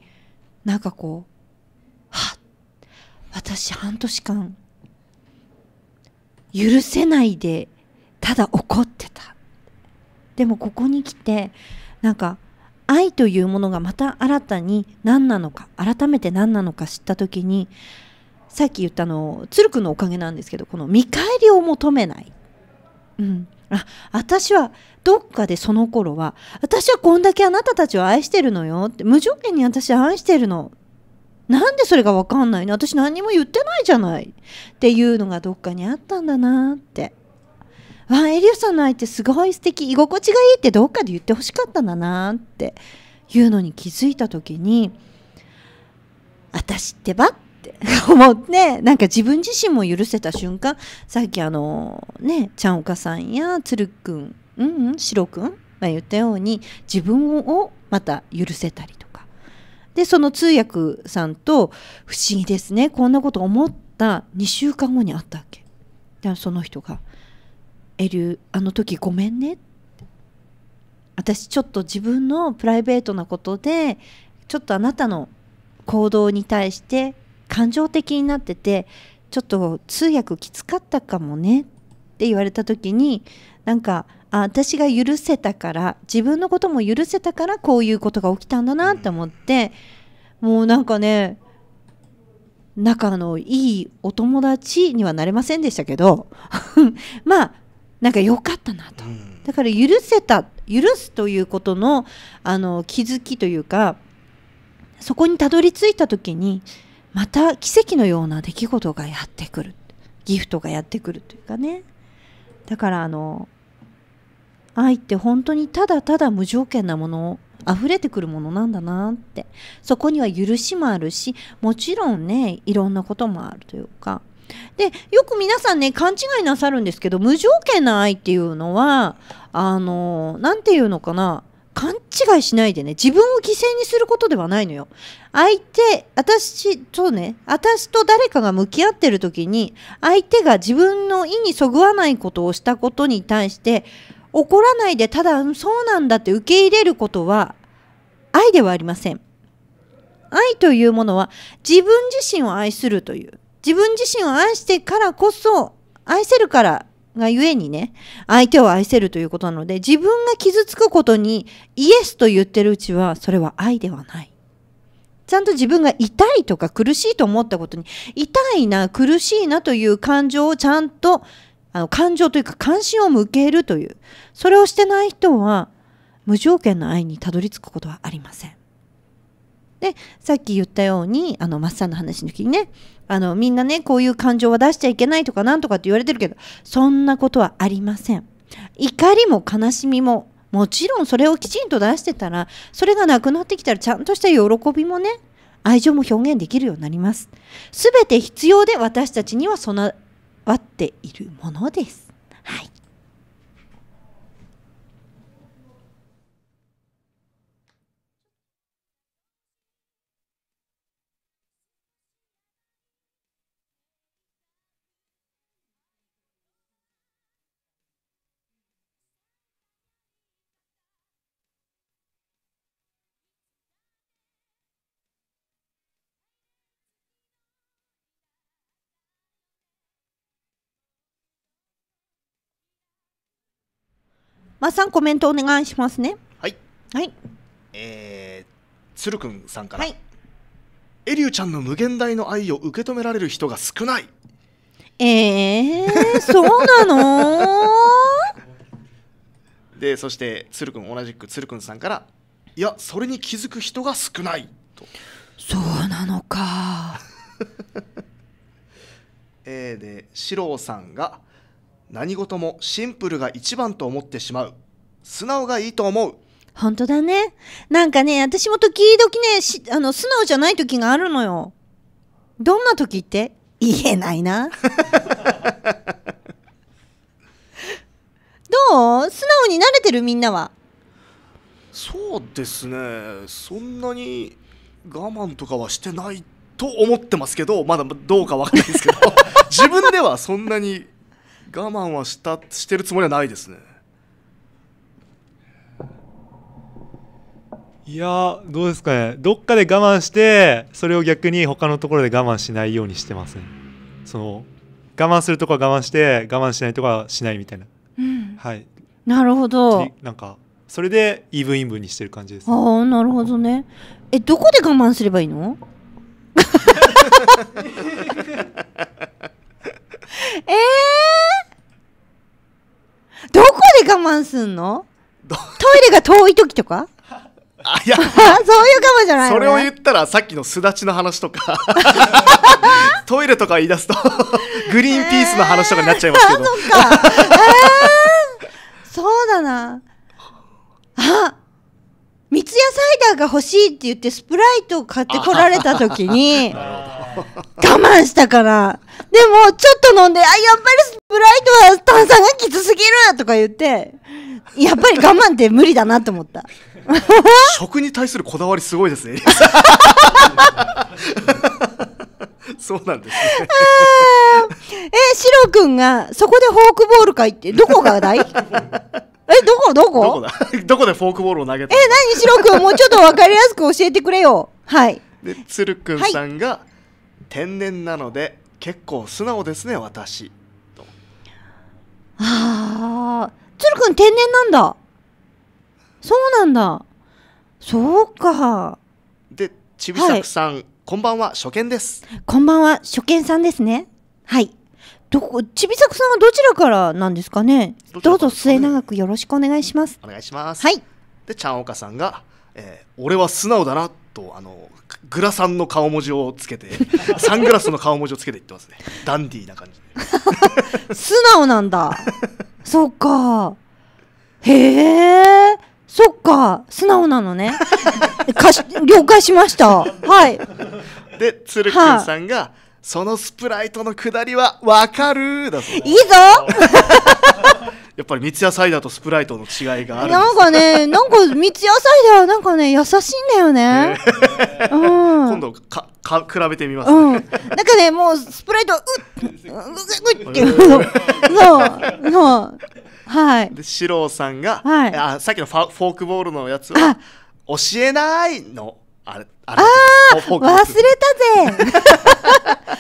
なんかこう、はっ、私半年間許せないでただ怒ってたでもここに来てなんか愛というものがまた新たに何なのか改めて何なのか知った時にさっき言ったの鶴くんのおかげなんですけどこの見返りを求めない、うん、あ私はどっかでその頃は私はこんだけあなたたちを愛してるのよって無条件に私愛してるのっなんでそれが分かんないの私何も言ってないじゃないっていうのがどっかにあったんだなってわエリオさんの相手すごい素敵居心地がいいってどっかで言ってほしかったんだなっていうのに気づいた時に私ってばって 思って、なんか自分自身も許せた瞬間さっきあのねちゃんおかさんやつるくんうんうんしろくんが言ったように自分をまた許せたりとか。でその通訳さんと「不思議ですねこんなこと思った2週間後に会ったわけ」でその人が「エリューあの時ごめんね」私ちょっと自分のプライベートなことでちょっとあなたの行動に対して感情的になっててちょっと通訳きつかったかもねって言われた時になんかあ私が許せたから自分のことも許せたからこういうことが起きたんだなって思って、うん、もうなんかね仲のいいお友達にはなれませんでしたけど まあなんか良かったなと、うん、だから許せた許すということのあの気づきというかそこにたどり着いた時にまた奇跡のような出来事がやってくるギフトがやってくるというかねだからあの愛って本当にただただ無条件なもの溢れてくるものなんだなってそこには許しもあるしもちろんねいろんなこともあるというかでよく皆さんね勘違いなさるんですけど無条件な愛っていうのはあの何て言うのかな勘違いしないでね自分を犠牲にすることではないのよ相手私そうね私と誰かが向き合ってる時に相手が自分の意にそぐわないことをしたことに対して怒らないでただそうなんだって受け入れることは愛ではありません。愛というものは自分自身を愛するという自分自身を愛してからこそ愛せるからがゆえにね相手を愛せるということなので自分が傷つくことにイエスと言ってるうちはそれは愛ではない。ちゃんと自分が痛いとか苦しいと思ったことに痛いな苦しいなという感情をちゃんとあの感情というか関心を向けるというそれをしてない人は無条件の愛にたどり着くことはありません。でさっき言ったようにあのマッサンの話の時にねあのみんなねこういう感情は出しちゃいけないとかなんとかって言われてるけどそんなことはありません。怒りも悲しみももちろんそれをきちんと出してたらそれがなくなってきたらちゃんとした喜びもね愛情も表現できるようになります。すべて必要で私たちには備わっているものです。はいまさんコメントお願いしますね。はい。はい。えー、鶴くんさんから。はい。エリュちゃんの無限大の愛を受け止められる人が少ない。えー、そうなの で、そして鶴くん同じく鶴くんさんから。いや、それに気づく人が少ないと。そうなのか。えー、で、四郎さんが。何事もシンプルが一番と思ってしまう素直がいいと思う本当だねなんかね私も時々ねしあの素直じゃない時があるのよどんな時って言えないな どう素直に慣れてるみんなはそうですねそんなに我慢とかはしてないと思ってますけどまだどうか分かんないですけど 自分ではそんなに我慢はしたしてるつもりはないですねいやどうですかねどっかで我慢してそれを逆に他のところで我慢しないようにしてますねその我慢するとこは我慢して我慢しないとこはしないみたいな、うん、はいなるほどなんかそれでイーブンイーブンにしてる感じです、ああなるほどねえどこで我慢すればいいのえ えーどこで我慢すんのトイレが遠い時とか いや そういう我慢じゃない、ね、それを言ったらさっきのすだちの話とか トイレとか言い出すとグリーンピースの話とかになっちゃいますけど、えー、そか、えー、そうだなあ三ツ矢サイダーが欲しいって言ってスプライトを買ってこられた時に 我慢したからでもちょっと飲んであやっぱりスプライトは炭酸がきつすぎるとか言ってやっぱり我慢って無理だなと思った 食に対するこだわりすごいですね そうなんですね。えっシロ君がそこでフォークボール会ってどこがだいどこどこだ どこでフォークボールを投げたえ何しろくんもうちょっと分かりやすく教えてくれよはいで鶴くんさんが、はい、天然なので結構素直ですね私とあ鶴くん天然なんだそうなんだそうかでちびさくさん、はい、こんばんは初見ですこんばんは初見さんですねはいどこちびさくさんはどちらからなんですかねどうぞ末永くよろしくお願いしますお願いしますはいでちゃんおかさんが、えー、俺は素直だなとあのグラさんの顔文字をつけて サングラスの顔文字をつけて言ってますねダンディーな感じ 素直なんだそっかへえそっか素直なのねか し了解しましたはいで鶴くんさんが、はあそのスプライトのくだりはわかるだそいいぞ やっぱり三ツ矢サイダーとスプライトの違いがあるなんかね、なんか三ツ矢サイダーなんかね、優しいんだよね。うん、今度かか比べてみます、ねうん、なんかね、もうスプライトうっ、うっ、うっっていうの。そう、そう。はい。で、四郎さんが、はい、あさっきのフォークボールのやつは、教えないの。あれああ忘れたぜ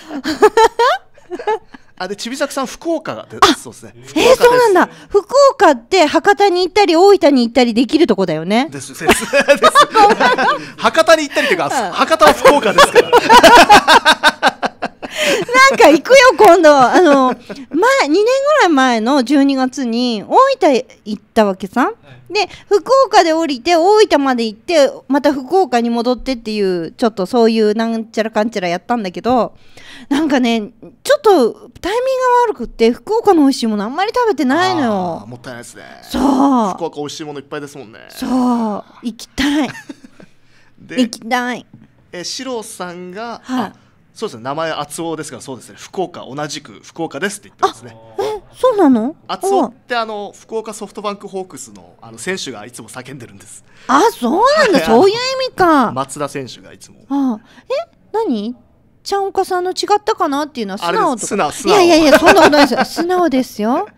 あでちびさくさん福岡でそうですね。えー、そうなんだ。福岡って博多に行ったり大分に行ったりできるとこだよね。ですです 博多に行ったりというか博多は福岡ですから。なんか行くよ今度あの前2年ぐらい前の12月に大分行ったわけさ、はい、で福岡で降りて大分まで行ってまた福岡に戻ってっていうちょっとそういうなんちゃらかんちゃらやったんだけどなんかねちょっとタイミングが悪くって福岡の美味しいものあんまり食べてないのよもったいないですねそう福岡美味しいものいっぱいですもんねそう行きたい 行きたいえシ郎さんが、はい、そうですね名前厚尾ですが、そうですね福岡同じく福岡ですって言ってますねえそうなの厚尾ってあの福岡ソフトバンクホークスのあの選手がいつも叫んでるんですあそうなんだ そういう意味か松田選手がいつもあえ何ちゃんおかさんの違ったかなっていうのは素直と素直素直いやいやいやそんなことないですよ素直ですよ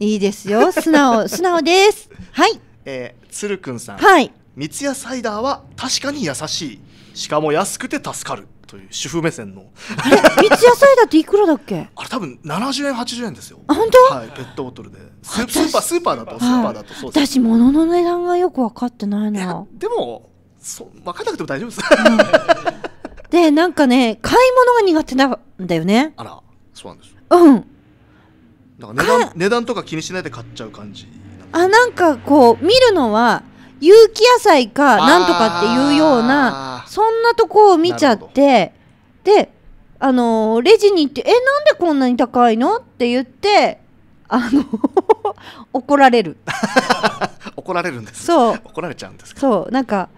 いいですよ素直 素直ですはいえー、鶴くんさんはい三ツ矢サイダーは確かに優しいしかも安くて助かるという主婦目線のあれ三ツ矢サイダーっていくらだっけ あれ多分70円80円ですよあ本当はいペットボトルでスーパースーパーだとスーパーだと、はい、私物の値段がよく分かってないなでもそ分かんなくても大丈夫です、うん、でなんかね買い物が苦手なんだよねあらそうなんですうんなんか値段値段とか気にしないで買っちゃう感じあなんかこう見るのは有機野菜かなんとかっていうようなそんなとこを見ちゃってであのレジに行って「えなんでこんなに高いの?」って言ってあの 怒られる 怒られるんです、そう怒られちゃうんですそうなんか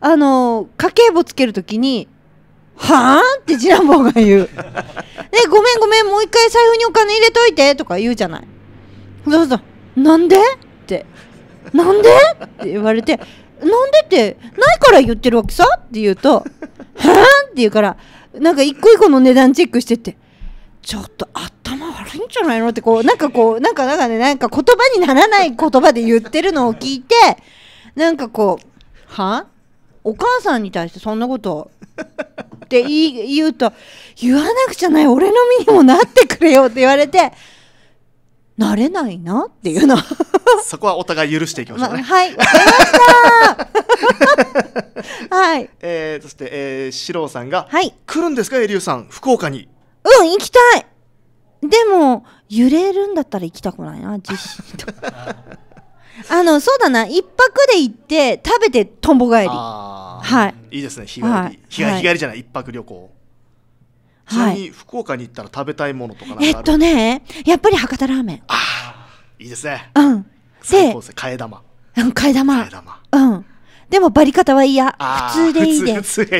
あの家計簿つけるときに「はあ?」って次男坊が言う「でごめんごめんもう一回財布にお金入れといて」とか言うじゃないどうぞなんでってなんでって言われてなんでってないから言ってるわけさって言うと「はぁ?」って言うからなんか一個一個の値段チェックしてってちょっと頭悪いんじゃないのってこうなんかこうなんかなんかねなんか言葉にならない言葉で言ってるのを聞いてなんかこう「はお母さんに対してそんなこと」って言うと「言わなくちゃない俺の身にもなってくれよ」って言われて。なれないなっていうの そこはお互い許していきましょうね、ま、はいわかりました はい、えー、そして、えー、四郎さんが、はい、来るんですかエリュウさん福岡にうん行きたいでも揺れるんだったら行きたくないな地震と あのそうだな一泊で行って食べてとんぼ返りはいいいですね日帰り、はい、日帰りじゃない、はい、一泊旅行ちなみに福岡に行ったら食べたいものとかえっとねやっぱり博多ラーメンああいいですねうんで替え玉替え玉替え玉うんでもバリ方はいいや。普通でいいですなん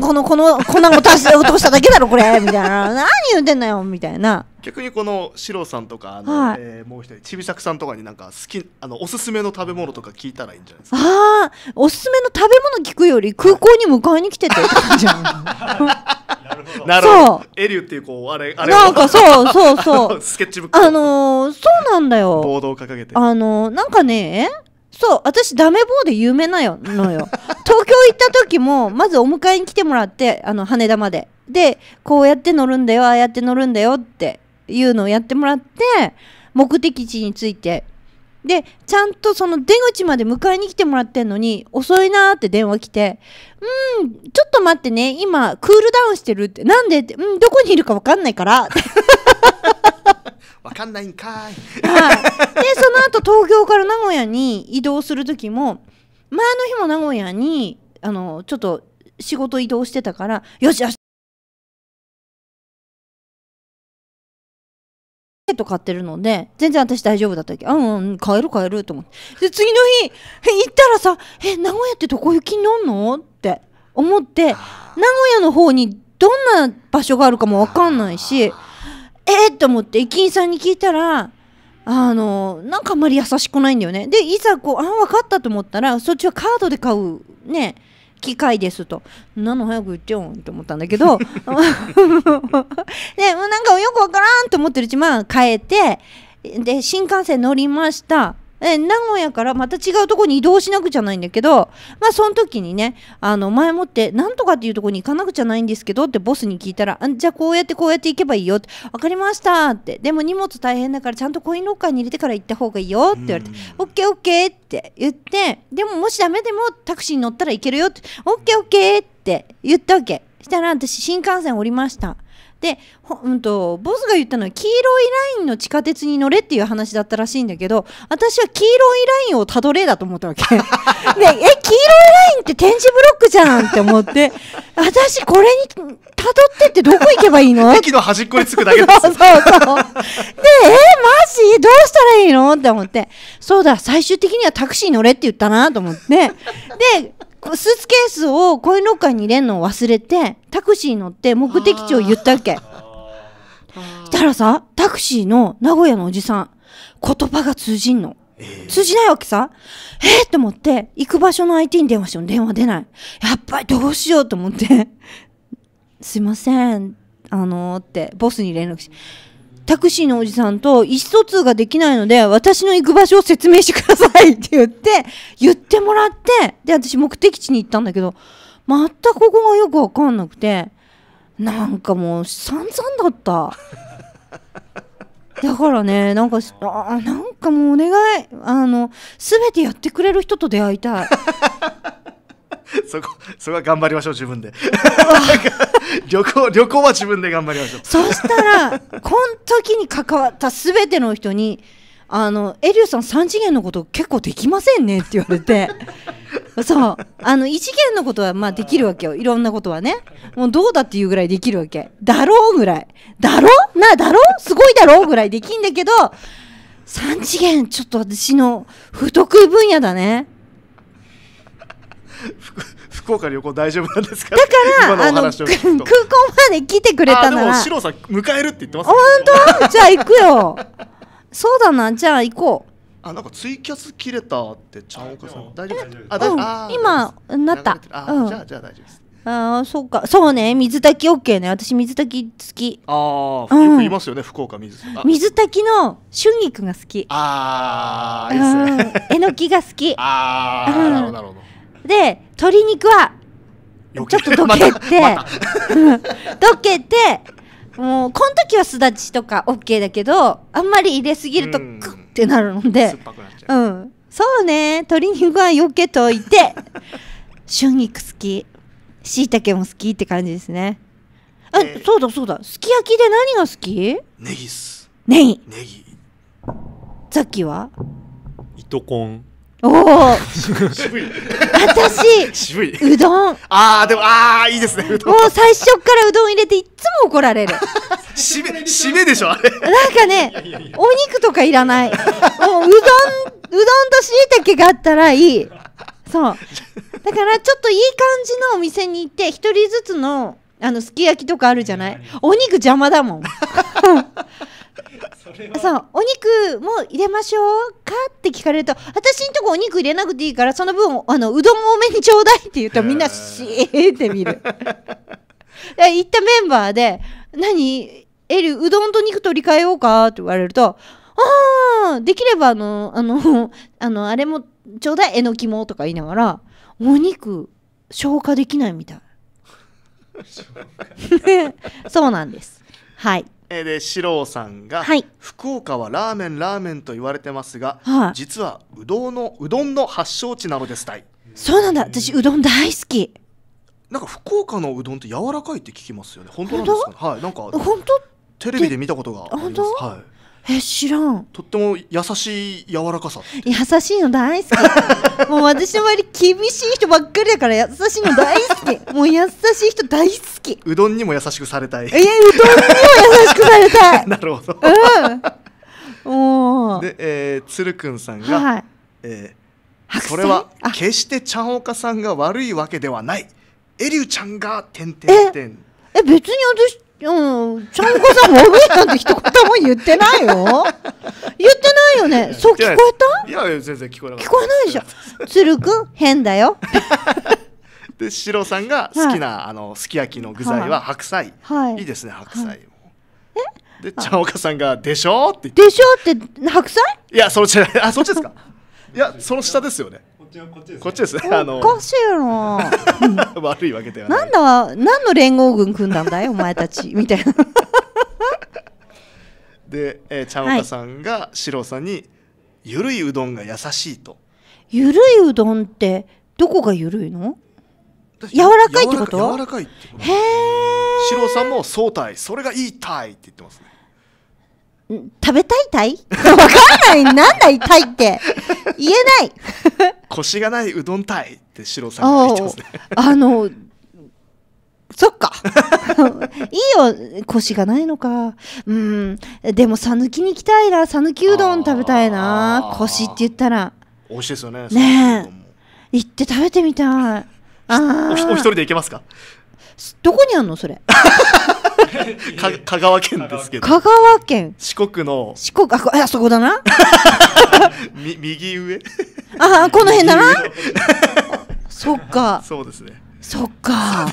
だこのこの粉を足し落としただけだろこれ みたいな何言ってんのよみたいな逆にこのシロさんとかあの、はい、えー、もう一人ちびさくさんとかになんか好きあのおすすめの食べ物とか聞いたらいいんじゃないですかああおすすめの食べ物聞くより空港に迎えに来ててじゃん なるほどエリュっていうこうあれあれなんかそうそうそう スケッチブックあのー、そうなんだよボードを掲げてあのー、なんかねそう私ダメ棒で有名なのよ 東京行った時もまずお迎えに来てもらってあの羽田まででこうやって乗るんだよああやって乗るんだよっていうのをやってもらって目的地についてでちゃんとその出口まで迎えに来てもらってんのに遅いなーって電話来て「うんちょっと待ってね今クールダウンしてる」って「なんで?」って「うんどこにいるか分かんないから」ってわかんないんかい、い、でその後東京から名古屋に移動する時も前の日も名古屋にあのちょっと仕事移動してたからよし明日ケット買ってるので、全然私大丈夫だったっけうんうん、買える買えると思って。で、次の日、行ったらさ、え、名古屋ってどこ行きになんのって思って、名古屋の方にどんな場所があるかもわかんないし、えー、と思って駅員さんに聞いたらあのなんかあんまり優しくないんだよねでいざこうあ分かったと思ったらそっちはカードで買うね機械ですと「なの早く言ってよ」て思ったんだけどねもうなんかよくわからんと思ってるうちまあ変えてで新幹線乗りましたえ名古屋からまた違うとこに移動しなくちゃないんだけど、まあその時にね、あの前もって、なんとかっていうとこに行かなくちゃないんですけどってボスに聞いたら、あじゃあこうやってこうやって行けばいいよって、わかりましたって、でも荷物大変だからちゃんとコインロッカーに入れてから行った方がいいよって言われて、オッケーオッケーって言って、でももしダメでもタクシーに乗ったらいけるよって、オッケーオッケーって言ったわけ。したら私新幹線降りました。で、うんと、ボスが言ったのは黄色いラインの地下鉄に乗れっていう話だったらしいんだけど、私は黄色いラインをたどれだと思ったわけ。で、え、黄色いラインって点字ブロックじゃんって思って、私これにたどってってどこ行けばいいの駅の端っこに着くだけです。そうそうそう。で、え、マジどうしたらいいのって思って、そうだ、最終的にはタクシー乗れって言ったなと思って、で、スーツケースをコインロッカーに入れるのを忘れてタクシーに乗って目的地を言ったわけ したらさタクシーの名古屋のおじさん言葉が通じんの、えー、通じないわけさえっ、てと思って行く場所の IT に電話しても電話出ないやっぱりどうしようと思って すいませんあのー、ってボスに連絡してタクシーのおじさんと意思疎通ができないので、私の行く場所を説明してくださいって言って、言ってもらって、で、私目的地に行ったんだけど、またここがよくわかんなくて、なんかもう散々だった。だからね、なんか、あなんかもうお願い、あの、すべてやってくれる人と出会いたい。そこ、そこは頑張りましょう、自分で。旅行、旅行は自分で頑張りましょう。そしたら、この時に関わったすべての人に、あの、エリューさん3次元のこと結構できませんねって言われて。そう。あの、異次元のことは、まあできるわけよ。いろんなことはね。もうどうだっていうぐらいできるわけ。だろうぐらい。だろうな、だろうすごいだろうぐらいできんだけど、3次元、ちょっと私の不得意分野だね。福福岡旅行大丈夫なんですかだからあの空港まで来てくれたなら白さん迎えるって言ってます、ね、本当じゃあ行くよそうだなじゃあ行こうあなんかツイキャス切れたってちゃんおかさん大丈夫あ、うん、今なったあ、うん、じゃあじゃあ大丈夫ですああそうかそうね水炊きオッケーね私水炊き好きああ、うん、よくいますよね福岡水水炊きの春菊が好きああいいですねえのきが好きああなるほどなるほどで鶏肉はちょっとどけてどけてもうこの時はすだちとか OK だけどあんまり入れすぎるとクッってなるのでうん、そうね鶏肉はよけといて 春菊好きしいたけも好きって感じですねあ、えそうだそうだすき焼きで何が好きネギっすネギネギザキはいとこんおお。渋い。私。渋い。うどん。ああ、でも、ああ、いいですね。もう最初からうどん入れて、いつも怒られる。締め、締めでしょ、あれ。なんかね、お肉とかいらない。う、うどん、うどんとしいたけがあったらいい。そう。だから、ちょっといい感じのお店に行って、一人ずつの、あの、すき焼きとかあるじゃないお肉邪魔だもん。そうお肉も入れましょうかって聞かれると私んとこお肉入れなくていいからその分あのうどん多めにちょうだいって言うとみんなシーって見る 行ったメンバーで「何エリうどんと肉取り替えようか?」って言われると「ああできればあのあの あのあれもちょうだいえのきも」とか言いながらお肉消化できないみたい。そうなんです。はい。で四郎さんが、はい、福岡はラーメンラーメンと言われてますが、はい、実はうどんのうどんの発祥地なのですたいそうなんだ私うどん大好きなんか福岡のうどんって柔らかいって聞きますよね本当なんですか、ね、はいなんか本当テレビで見たことがありますはいえ知らんとっても優しい柔らかさ優しいの大好き もう私の周り厳しい人ばっかりだから優しいの大好きもう優しい人大好きうどんにも優しくされたいいやうどんにも優しくされたい なるほどうんおで、えー、鶴くんさんが、はい、えー、それは決してちゃんおかさんが悪いわけではないエリュちゃんがてんええ別に私うん、ちゃんこさん、もぐいなんて一言も言ってないよ。言ってないよね。そう聞こえたいや全然聞こえなかった。聞こえないでしょ。つるくん、変だよ。で、シロさんが好きな、はい、あの、すき焼きの具材は白菜。はい。いいですね、白菜。はい、えで、ちゃんこさんが、でしょってって。でしょって、白菜いや、その違い、あ、そっちですか。いや、その下ですよね。ちはこっちです、ね、こっちですあの。おかしいな。悪いわけではない。なんだ、何の連合軍組んだんだい、お前たちみたいな。で、えー、ちゃんかさんが四郎さんに、ゆるいうどんが優しいと。ゆるいうどんって、どこがゆるいの。柔らかいってこと。柔らかいってこと。へえ。四郎さんもそうそれが言いたいって言ってますね。食べたいたいわかんない。なんだいたいって。言えない。腰がないうどんたいってシさんが言ってますね。あの、そっか。いいよ、腰がないのか。うん。でも、さぬきに行きたいな。さぬきうどん食べたいな。腰って言ったら。美味しいですよね。ねえ。行って食べてみたい。あお一人で行けますかどこにあんのそれ 香川県ですけど香川県四国の四国ああそこだな 右上ああこの辺だな そっかそうですねそっか。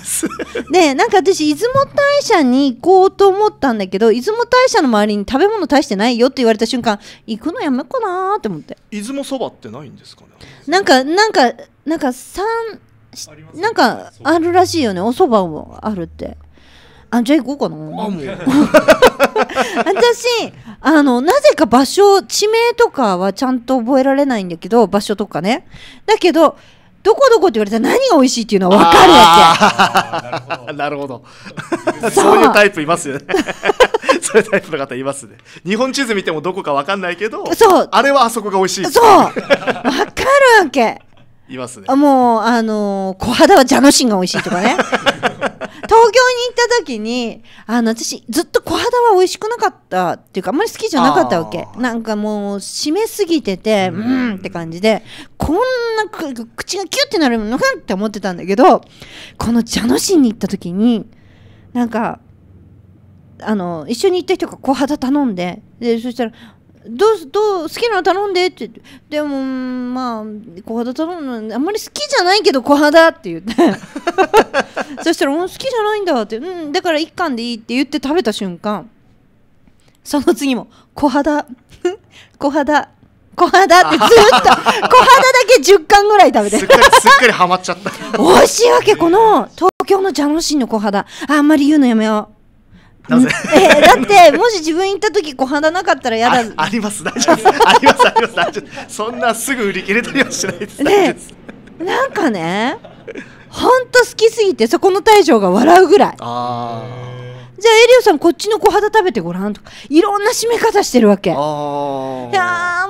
ねなんか私、出雲大社に行こうと思ったんだけど、出雲大社の周りに食べ物大してないよって言われた瞬間、行くのやめっうかなって思って。出雲そばってないんですかねなんか、なんか、なんか、三、なんか、あるらしいよね。おそばもあるって。あじゃあ行こうかな。私あのなぜか場所地名とかはちゃんと覚えられないんだけど場所とかねだけどどこどこって言われたら何が美味しいっていうのは分かるわけ なるほどそういうタイプいますよね そういうタイプの方いますね日本地図見てもどこか分かんないけどそうあれはあそこが美味しいそう分かるわけいますねもうあのー、小肌は蛇の芯が美味しいとかね東京に行った時にあの私ずっと小肌は美味しくなかったっていうかあんまり好きじゃなかったわけなんかもう締めすぎててうんって感じでこんな口がキュッてなるのかって思ってたんだけどこの茶の神に行った時になんかあの一緒に行った人が小肌頼んででそしたらどうどう好きなの頼んでってでもまあ小肌頼むのあんまり好きじゃないけど小肌って言って そしたら「好きじゃないんだ」って「うんだから1貫でいい」って言って食べた瞬間その次も「小肌小肌 小肌」ってずっと 小肌だけ10貫ぐらい食べてすっかりすっかりハマっちゃった美しいわけこの東京のジャムシンの小肌あんまり言うのやめようなぜ、えー、だってもし自分行った時小肌なかったら嫌だあります大丈夫ですありますあります大丈夫そんなすぐ売り切れたりはしないですねなんかね本当好きすぎてそこの大将が笑うぐらいああじゃあエリオさんこっちの小肌食べてごらんとかいろんな締め方してるわけいや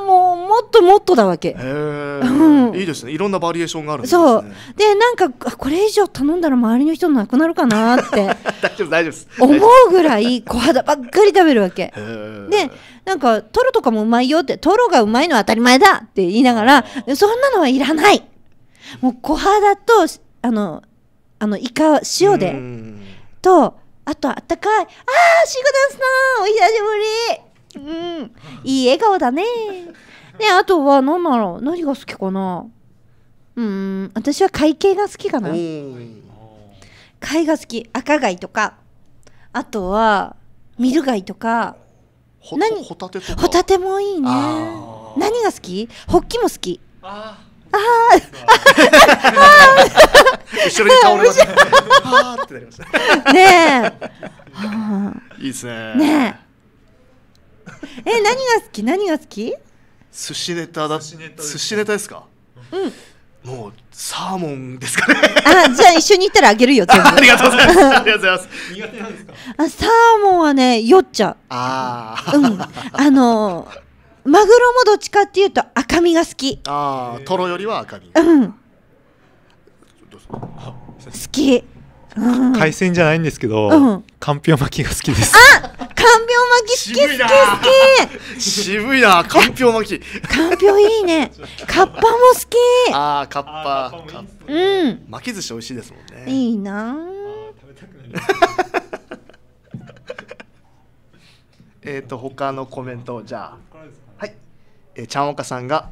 もうもっともっとだわけ、うん、いいですねいろんなバリエーションがあるんです、ね、そうでなんかこれ以上頼んだら周りの人なくなるかなって大丈夫大丈夫です思うぐらい小肌ばっかり食べるわけでなんかトロとかもうまいよってトロがうまいのは当たり前だって言いながらそんなのはいらないもう小肌とあのあのイカ塩でとあとあったかいああシグナスさなお久しぶりうんいい笑顔だねねあとは何だろう何が好きかなうん私は会計が好きかな貝が好き赤貝とかあとはミル貝とかホタテもいいね何が好きホッキも好きあああー 後ろに倒れましたね。はーってなりました。ね え。いいですね。ねえ。え、何が好き何が好き寿司ネタだ。寿司ネタですかうん。もう、サーモンですかね。あ、じゃあ一緒に行ったらあげるよ、全部。ありがとうございます。ありがとうございます。苦手なんですかあ、サーモンはね、酔っちゃう。ああ。うん。あのマグロもどっちかっていうと赤身が好きああトロよりは赤身うん好き、うん、海鮮じゃないんですけど、うん、かんぴょう巻きが好きですあかんぴょう巻き好き好き好き渋いなかんぴょう巻きかんぴょういいねかっぱも好きああカっ、パうん巻き寿司美味しいですもんねいいな食べたくなえっと他のコメントじゃあえちゃんおかさんが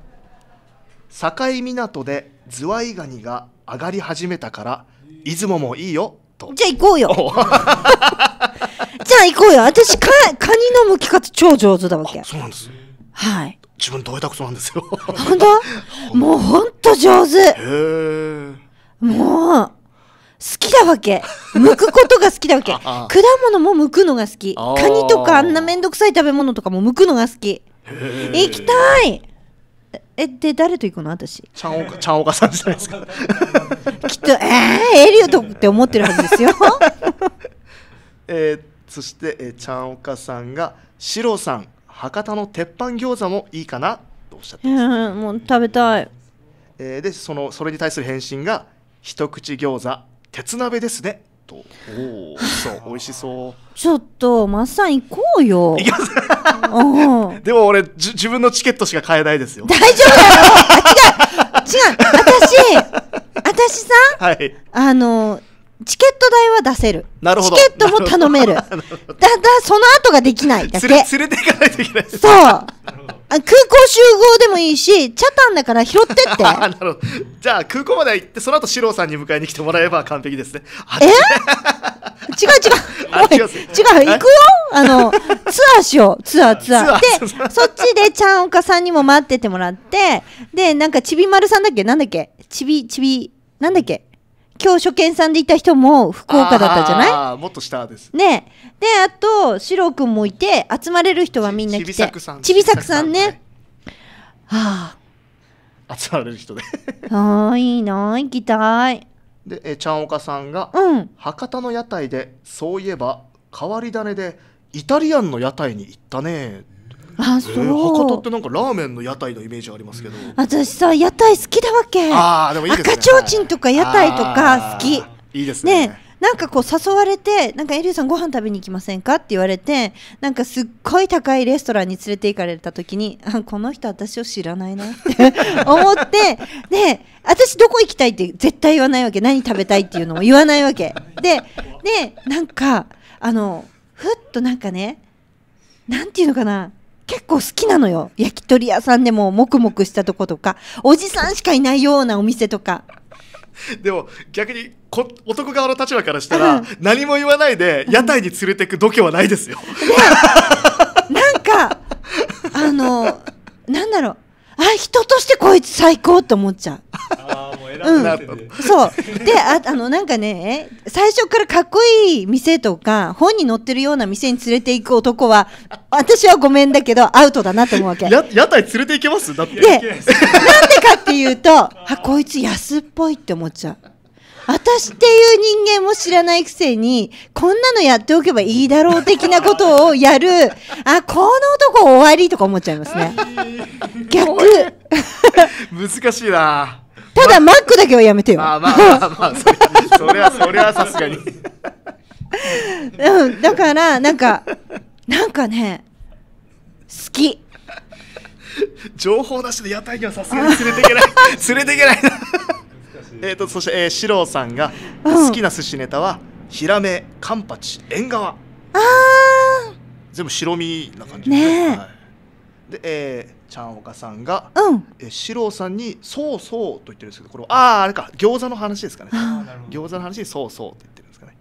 境港でズワイガニが上がり始めたから出雲もいいよとじゃあ行こうよ じゃあ行こうよ私かカニのむき方超上手だわけそうなんですはい自分どういたくそなんですよ本当 もう本当上手へえもう好きだわけ 剥くことが好きだわけ果物も剥くのが好きカニとかあんな面倒くさい食べ物とかも剥くのが好き行きたいえで誰と行くの私ちゃんおかちゃんおかさんじゃないですか きっとえー、エリオとって思ってるはずですよ えー、そして、えちゃんおかさんがシロさん博多の鉄板餃子もいいかなとおっしゃってます、えー、もう食べたい、えー、でそのそれに対する返信が一口餃子鉄鍋ですねとおおそう美味しそうちょっとマッサン行こうよ行きますでも俺じ自分のチケットしか買えないですよ大丈夫だろあ違う違う私私さ、はいあのチケット代は出せるなるほどチケットも頼めるだだその後ができないだけ連れ連れていかないといけないですそ空港集合でもいいし、チャタンだから拾ってって。なるほど。じゃあ空港まで行って、その後ロ郎さんに迎えに来てもらえば完璧ですね。え違う違う。違う。違う。行くよあの、ツアーしよう。ツアー、ツアー。で、そっちでちゃんおかさんにも待っててもらって、で、なんかちびまるさんだっけなんだっけちび、ちび、なんだっけ今日初見さんでいた人も福岡だったじゃないああもっと下ですねであとシロ君もいて集まれる人はみんな来てちびさくさんちびさくさんね、はあ集まれる人でああいいな行きたいでえちゃんおかさんが、うん、博多の屋台でそういえば変わり種でイタリアンの屋台に行ったね」あそう、えー、博多ってなんかラーメンの屋台のイメージありますけど私さ屋台好きだわけあでもいいです、ね、赤ちょうちんとか屋台とか好きいいですねねなんかこう誘われて、なんかエリューさんご飯食べに行きませんかって言われて、なんかすっごい高いレストランに連れて行かれた時に、あこの人私を知らないなって 思って、で、私どこ行きたいって絶対言わないわけ。何食べたいっていうのも言わないわけ。で、で、なんか、あの、ふっとなんかね、なんていうのかな、結構好きなのよ。焼き鳥屋さんでももくもくしたとことか、おじさんしかいないようなお店とか。でも逆にこ男側の立場からしたら何も言わないで屋台に連れてく度胸はないですよ。なんかあのなんだろうあ人としてこいつ最高って思っちゃう。あもう選うん、そうでああのなんかね最初からかっこいい店とか本に載ってるような店に連れて行く男は私はごめんだけどアウトだなと思うわけや屋台連れて行けますだってでなんでかっていうとあこいつ安っぽいって思っちゃう私っていう人間も知らないくせに、こんなのやっておけばいいだろう的なことをやる、あ、この男終わりとか思っちゃいますね。逆。難しいなただ、マックだけはやめてよ。まあまあまあまあ、それは、それはさすがに。うん、だから、なんか、なんかね、好き。情報なしで屋台にはさすがに連れていけない。連れていけないな。えーと、そして、えー、シロさんが好きな寿司ネタは、うん、ヒラメカンパチ縁側あ全部白身な感じですね、ねはい、で、えー、ちゃんおかさんが、うん、えー、シロさんに「そうそう」と言ってるんですけどこれあああれか餃子の話ですかね餃子の話に「そうそう」って言ってるんですかね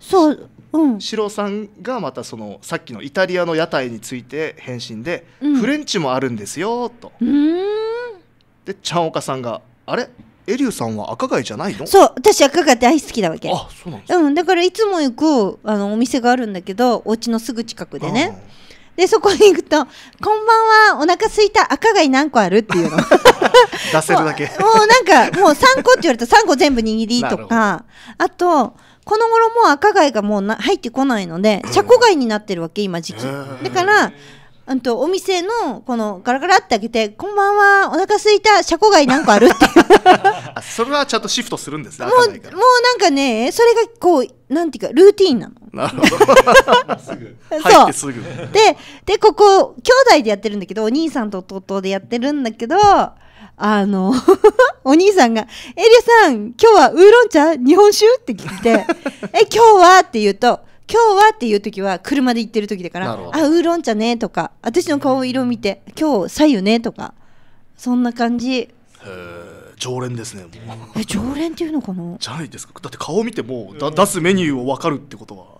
そううん、シロさんがまたそのさっきのイタリアの屋台について返信で、うん、フレンチもあるんですよとでちゃんおかさんが「あれエリューさんは赤貝じゃないのそう私赤貝大好きだわけあそうなんですか、うん、だからいつも行くあのお店があるんだけどお家のすぐ近くでねでそこに行くと「こんばんはお腹すいた赤貝何個ある?」っていうの 出せるだけもうなんかもう3個って言われたら3個全部握りとかあとこの頃もう赤貝がもうな入ってこないので、うん、車庫貝になってるわけ今時期だからうんと、お店の、この、ガラガラって開けて、こんばんは、お腹すいた、車庫街なんかあるって それはちゃんとシフトするんですね。もう、もうなんかね、それがこう、なんていうか、ルーティンなの。なるほど。す ぐ。入ってすぐ。で、で、ここ、兄弟でやってるんだけど、お兄さんと弟でやってるんだけど、あの お兄さんが「エリアさん今日はウーロン茶日本酒?」って聞いて「え今日は?」って言うと今日はっていう時は車で行ってる時だから「あウーロン茶ね」とか私の顔色見て「今日左右ね」とかそんな感じ常連ですねえ常連っていうのかなじゃないですかだって顔見てもだ出すメニューを分かるってことはも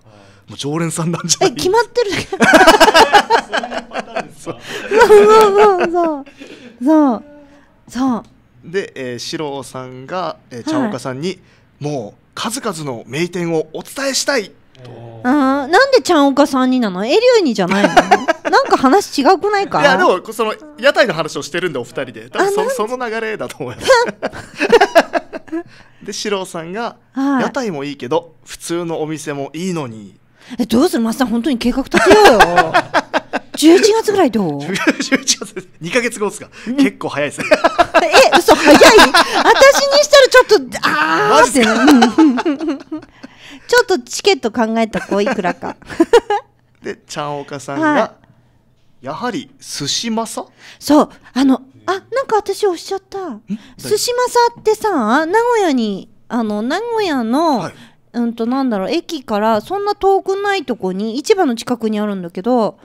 う常連さんなんじゃないえ決まってるそうそうそうそうそうそうで、えー、四郎さんが、えー、茶岡さんに、はい、もう数々の名店をお伝えしたいなんでちゃんおかさんになのエリュウにじゃないの なんか話違くないかいやでもその屋台の話をしてるんでお二人で多分そその流れだと思います で四郎さんが、はい、屋台もいいけど普通のお店もいいのにえどうするマスター本当に計画立てようよ11 月ぐらいどう ?11 月、2か月後ですか、うん、結構早いですね。え、嘘早い私にしたらちょっと、あーって。ちょっとチケット考えた子いくらか でちゃんおかさんが、はい、やはり寿司マサそうあのあなんか私おっしゃった寿司マサってさ名古屋にあの名古屋の、はい、うんとなんだろう駅からそんな遠くないとこに市場の近くにあるんだけど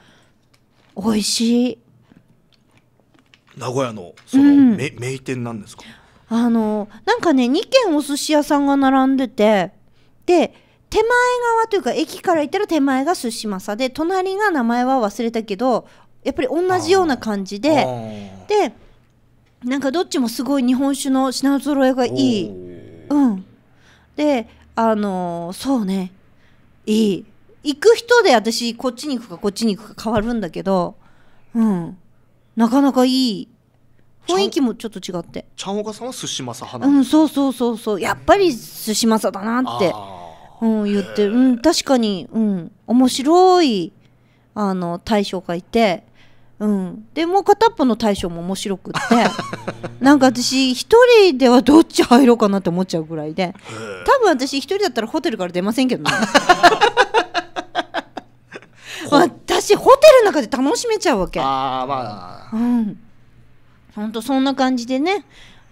美味しい名古屋のその、うん、名店なんですかあのなんかね二軒お寿司屋さんが並んでてで手前側というか駅から行ったら手前が寿司サで隣が名前は忘れたけどやっぱり同じような感じででなんかどっちもすごい日本酒の品揃えがいい、うん、であのー、そうねいい行く人で私こっちに行くかこっちに行くか変わるんだけどうんなかなかいい雰囲気もちょっと違ってちゃんおかさんは寿司正派なんうんそうそうそうそうやっぱり寿司正だなって。うん、言って、うん、確かに、うん、面白いあの大将がいて、うん、でもう片っぽの大将も面白くって なんか私一人ではどっち入ろうかなって思っちゃうぐらいで多分私一人だったらホテルから出ませんけどね。私ホテルの中で楽しめちゃうわけああまあうんほんとそんな感じでね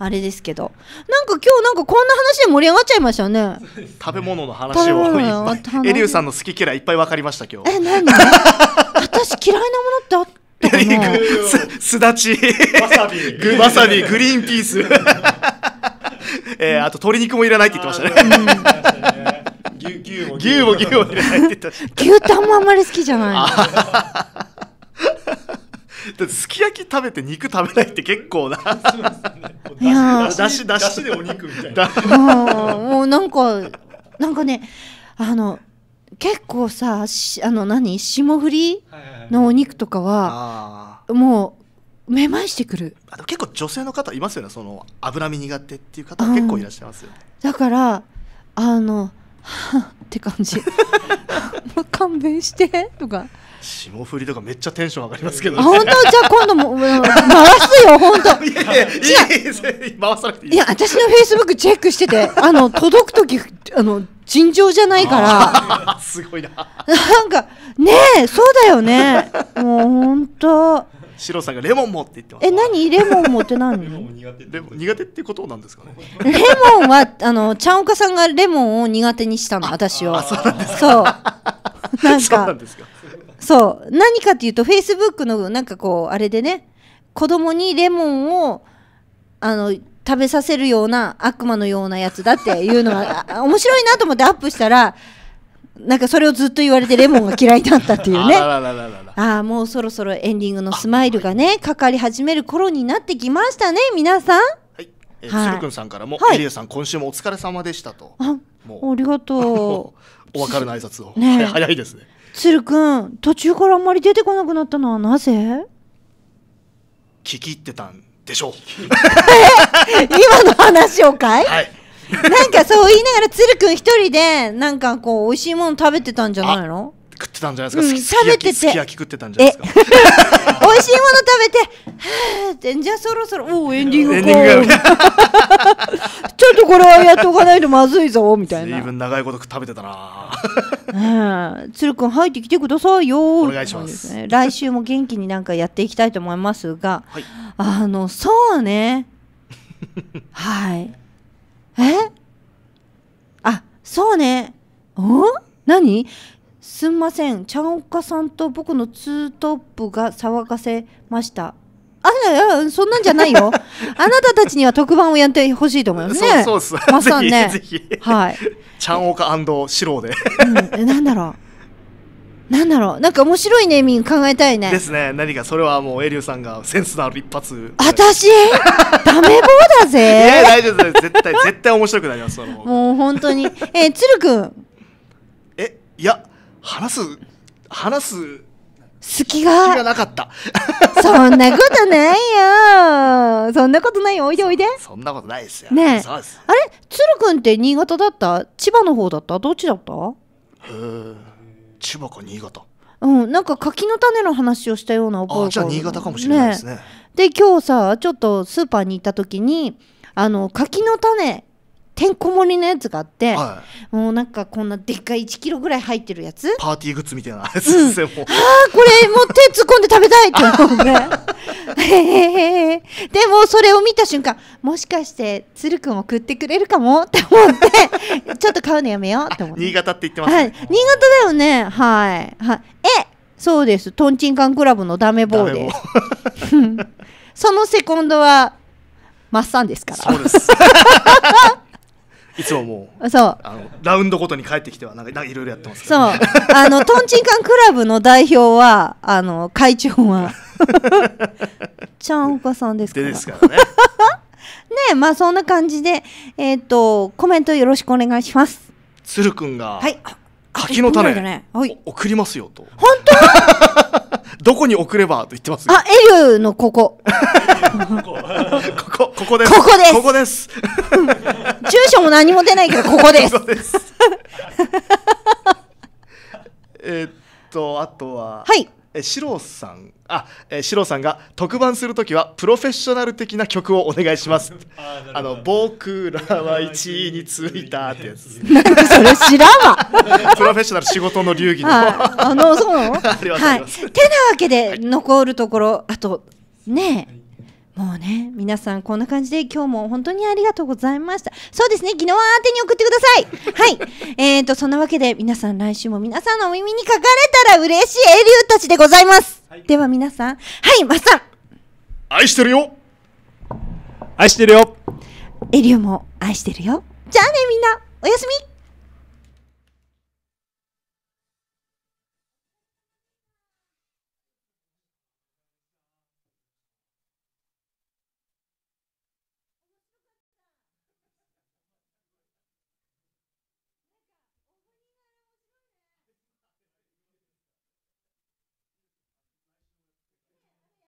あれですけどなんか今日なんかこんな話で盛り上がっちゃいましたね食べ物の話をいっぱいエリュウさんの好き嫌いいっぱい分かりました今日え何私嫌いなものってあったかなすすだちわさびわさびグリーンピースえー、あと鶏肉もいらないって言ってましたね、うん、牛も牛も牛もいらないって言った牛タンもあんまり好きじゃないだってすき焼き食べて肉食べないって結構な。そうですね。いやだしだしでお肉みたいな。もうもうなんかなんかねあの結構さあの何霜降りのお肉とかはもうめまいしてくるあ結構女性の方いますよねその脂身苦手っていう方結構いらっしゃいますよね、だからあのはぁって感じ 勘弁してとか霜降りとかめっちゃテンション上がりますけど、ね、本当じゃあ今度も 回すよ本当 いやいや回さなくていいいや私のフェイスブックチェックしててあの届く時あの尋常じゃないからすごいななんかねえそうだよねもう本当シロさんがレモンもって言ってます。え、何レモンもって何？レモン苦手。レモン苦手ってことなんですかね。レモンはあのちゃんおかさんがレモンを苦手にしたの私を。そうなんですか。そう。なんか。そうなんですか。そう何かっていうとフェイスブックのなんかこうあれでね子供にレモンをあの食べさせるような悪魔のようなやつだっていうのは 面白いなと思ってアップしたらなんかそれをずっと言われてレモンが嫌いだったっていうねああもうそろそろエンディングのスマイルがねかかり始める頃になってきましたね皆さん。えー、はい、鶴くんさんからも、はい、エリアさん今週もお疲れ様でしたと。あ、もうありがと う。お別れの挨拶を、ね、早いですね。鶴くん途中からあんまり出てこなくなったのはなぜ聞き入ってたんでしょう今の話をかい、はい、なんかそう言いながら鶴くん一人でなんかこう美味しいもの食べてたんじゃないの食ってたんじゃないですか、うん、食べててすき焼き食ってたんじゃないですか美味しいもの食べて、じゃあそろそろ、おお、エンディングか。ちょっとこれはやっとかないとまずいぞ、みたいな。随分長いこと食べてたな。うん、鶴くん入ってきてくださいよ。お願いします。ね、来週も元気になんかやっていきたいと思いますが、はい、あの、そうね。はい。えあ、そうね。お何すんません、ちゃんおかさんと僕のツートップが騒がせました。あいそんなんじゃないよ。あなたたちには特番をやってほしいと思いますね。そうそうまさんね。はい。ちゃんおかシローでうん。なんだろう。なんだろう。なんか面白いネーミング考えたいね。ですね。何かそれはもうエリューさんがセンスのある一発。私ダメ棒だぜ。いや大丈夫です。絶対絶対面白くなります。もう本当に。えー、鶴くん。えいや。話す話す隙が隙がなかったそんなことないよそんなことないよおいでおいでそんなことないですよねあれ鶴くんって新潟だった千葉の方だったどっちだったへえ千葉か新潟うん、なんか柿の種の話をしたような覚えがあじゃあ新潟かもしれないですね、ね、で今日さちょっとスーパーに行った時にあの柿の種てんこ盛りのやつがあって、はい、もうなんかこんなでっかい1キロぐらい入ってるやつパーティーグッズみたいなやつですうん、ああこれもう手突っ込んで食べたいて思うね でもそれを見た瞬間もしかして鶴くん送食ってくれるかもって思って ちょっと買うのやめようって思って新潟って言ってますね、はい、新潟だよねはいはいえそうですとんちんかんクラブのダメ棒ですそのセコンドはマッサンですからそうですいつももうそうあのラウンドごとに帰ってきてはなんかいろいろやってますね、そうあのとんちんかんクラブの代表はあの会長はちゃんおばさんですからですからね ねまあそんな感じでえっ、とコメントよろしくお願いします鶴くんがはい柿の種、ねはい、送りますよと本当どこに送ればと言ってますあエリューのここここ ここですここですここです住所も何も出ないけどここですこ えっとあとははいえシロさんあえシロさんが特番する時はプロフェッショナル的な曲をお願いします あの僕らは一位についたってやつそれ知らんわ プロフェッショナル仕事の流儀のあのそうなの はいてなわけで残るところ、はい、あとねえ、はいもうね、皆さんこんな感じで今日も本当にありがとうございました。そうですね、昨日は宛てに送ってください。はい。えーと、そんなわけで皆さん来週も皆さんのお耳にかかれたら嬉しいエリューたちでございます。はい、では皆さん、はい、マッサン。愛してるよ愛してるよエリューも愛してるよ。じゃあねみんな、おやすみ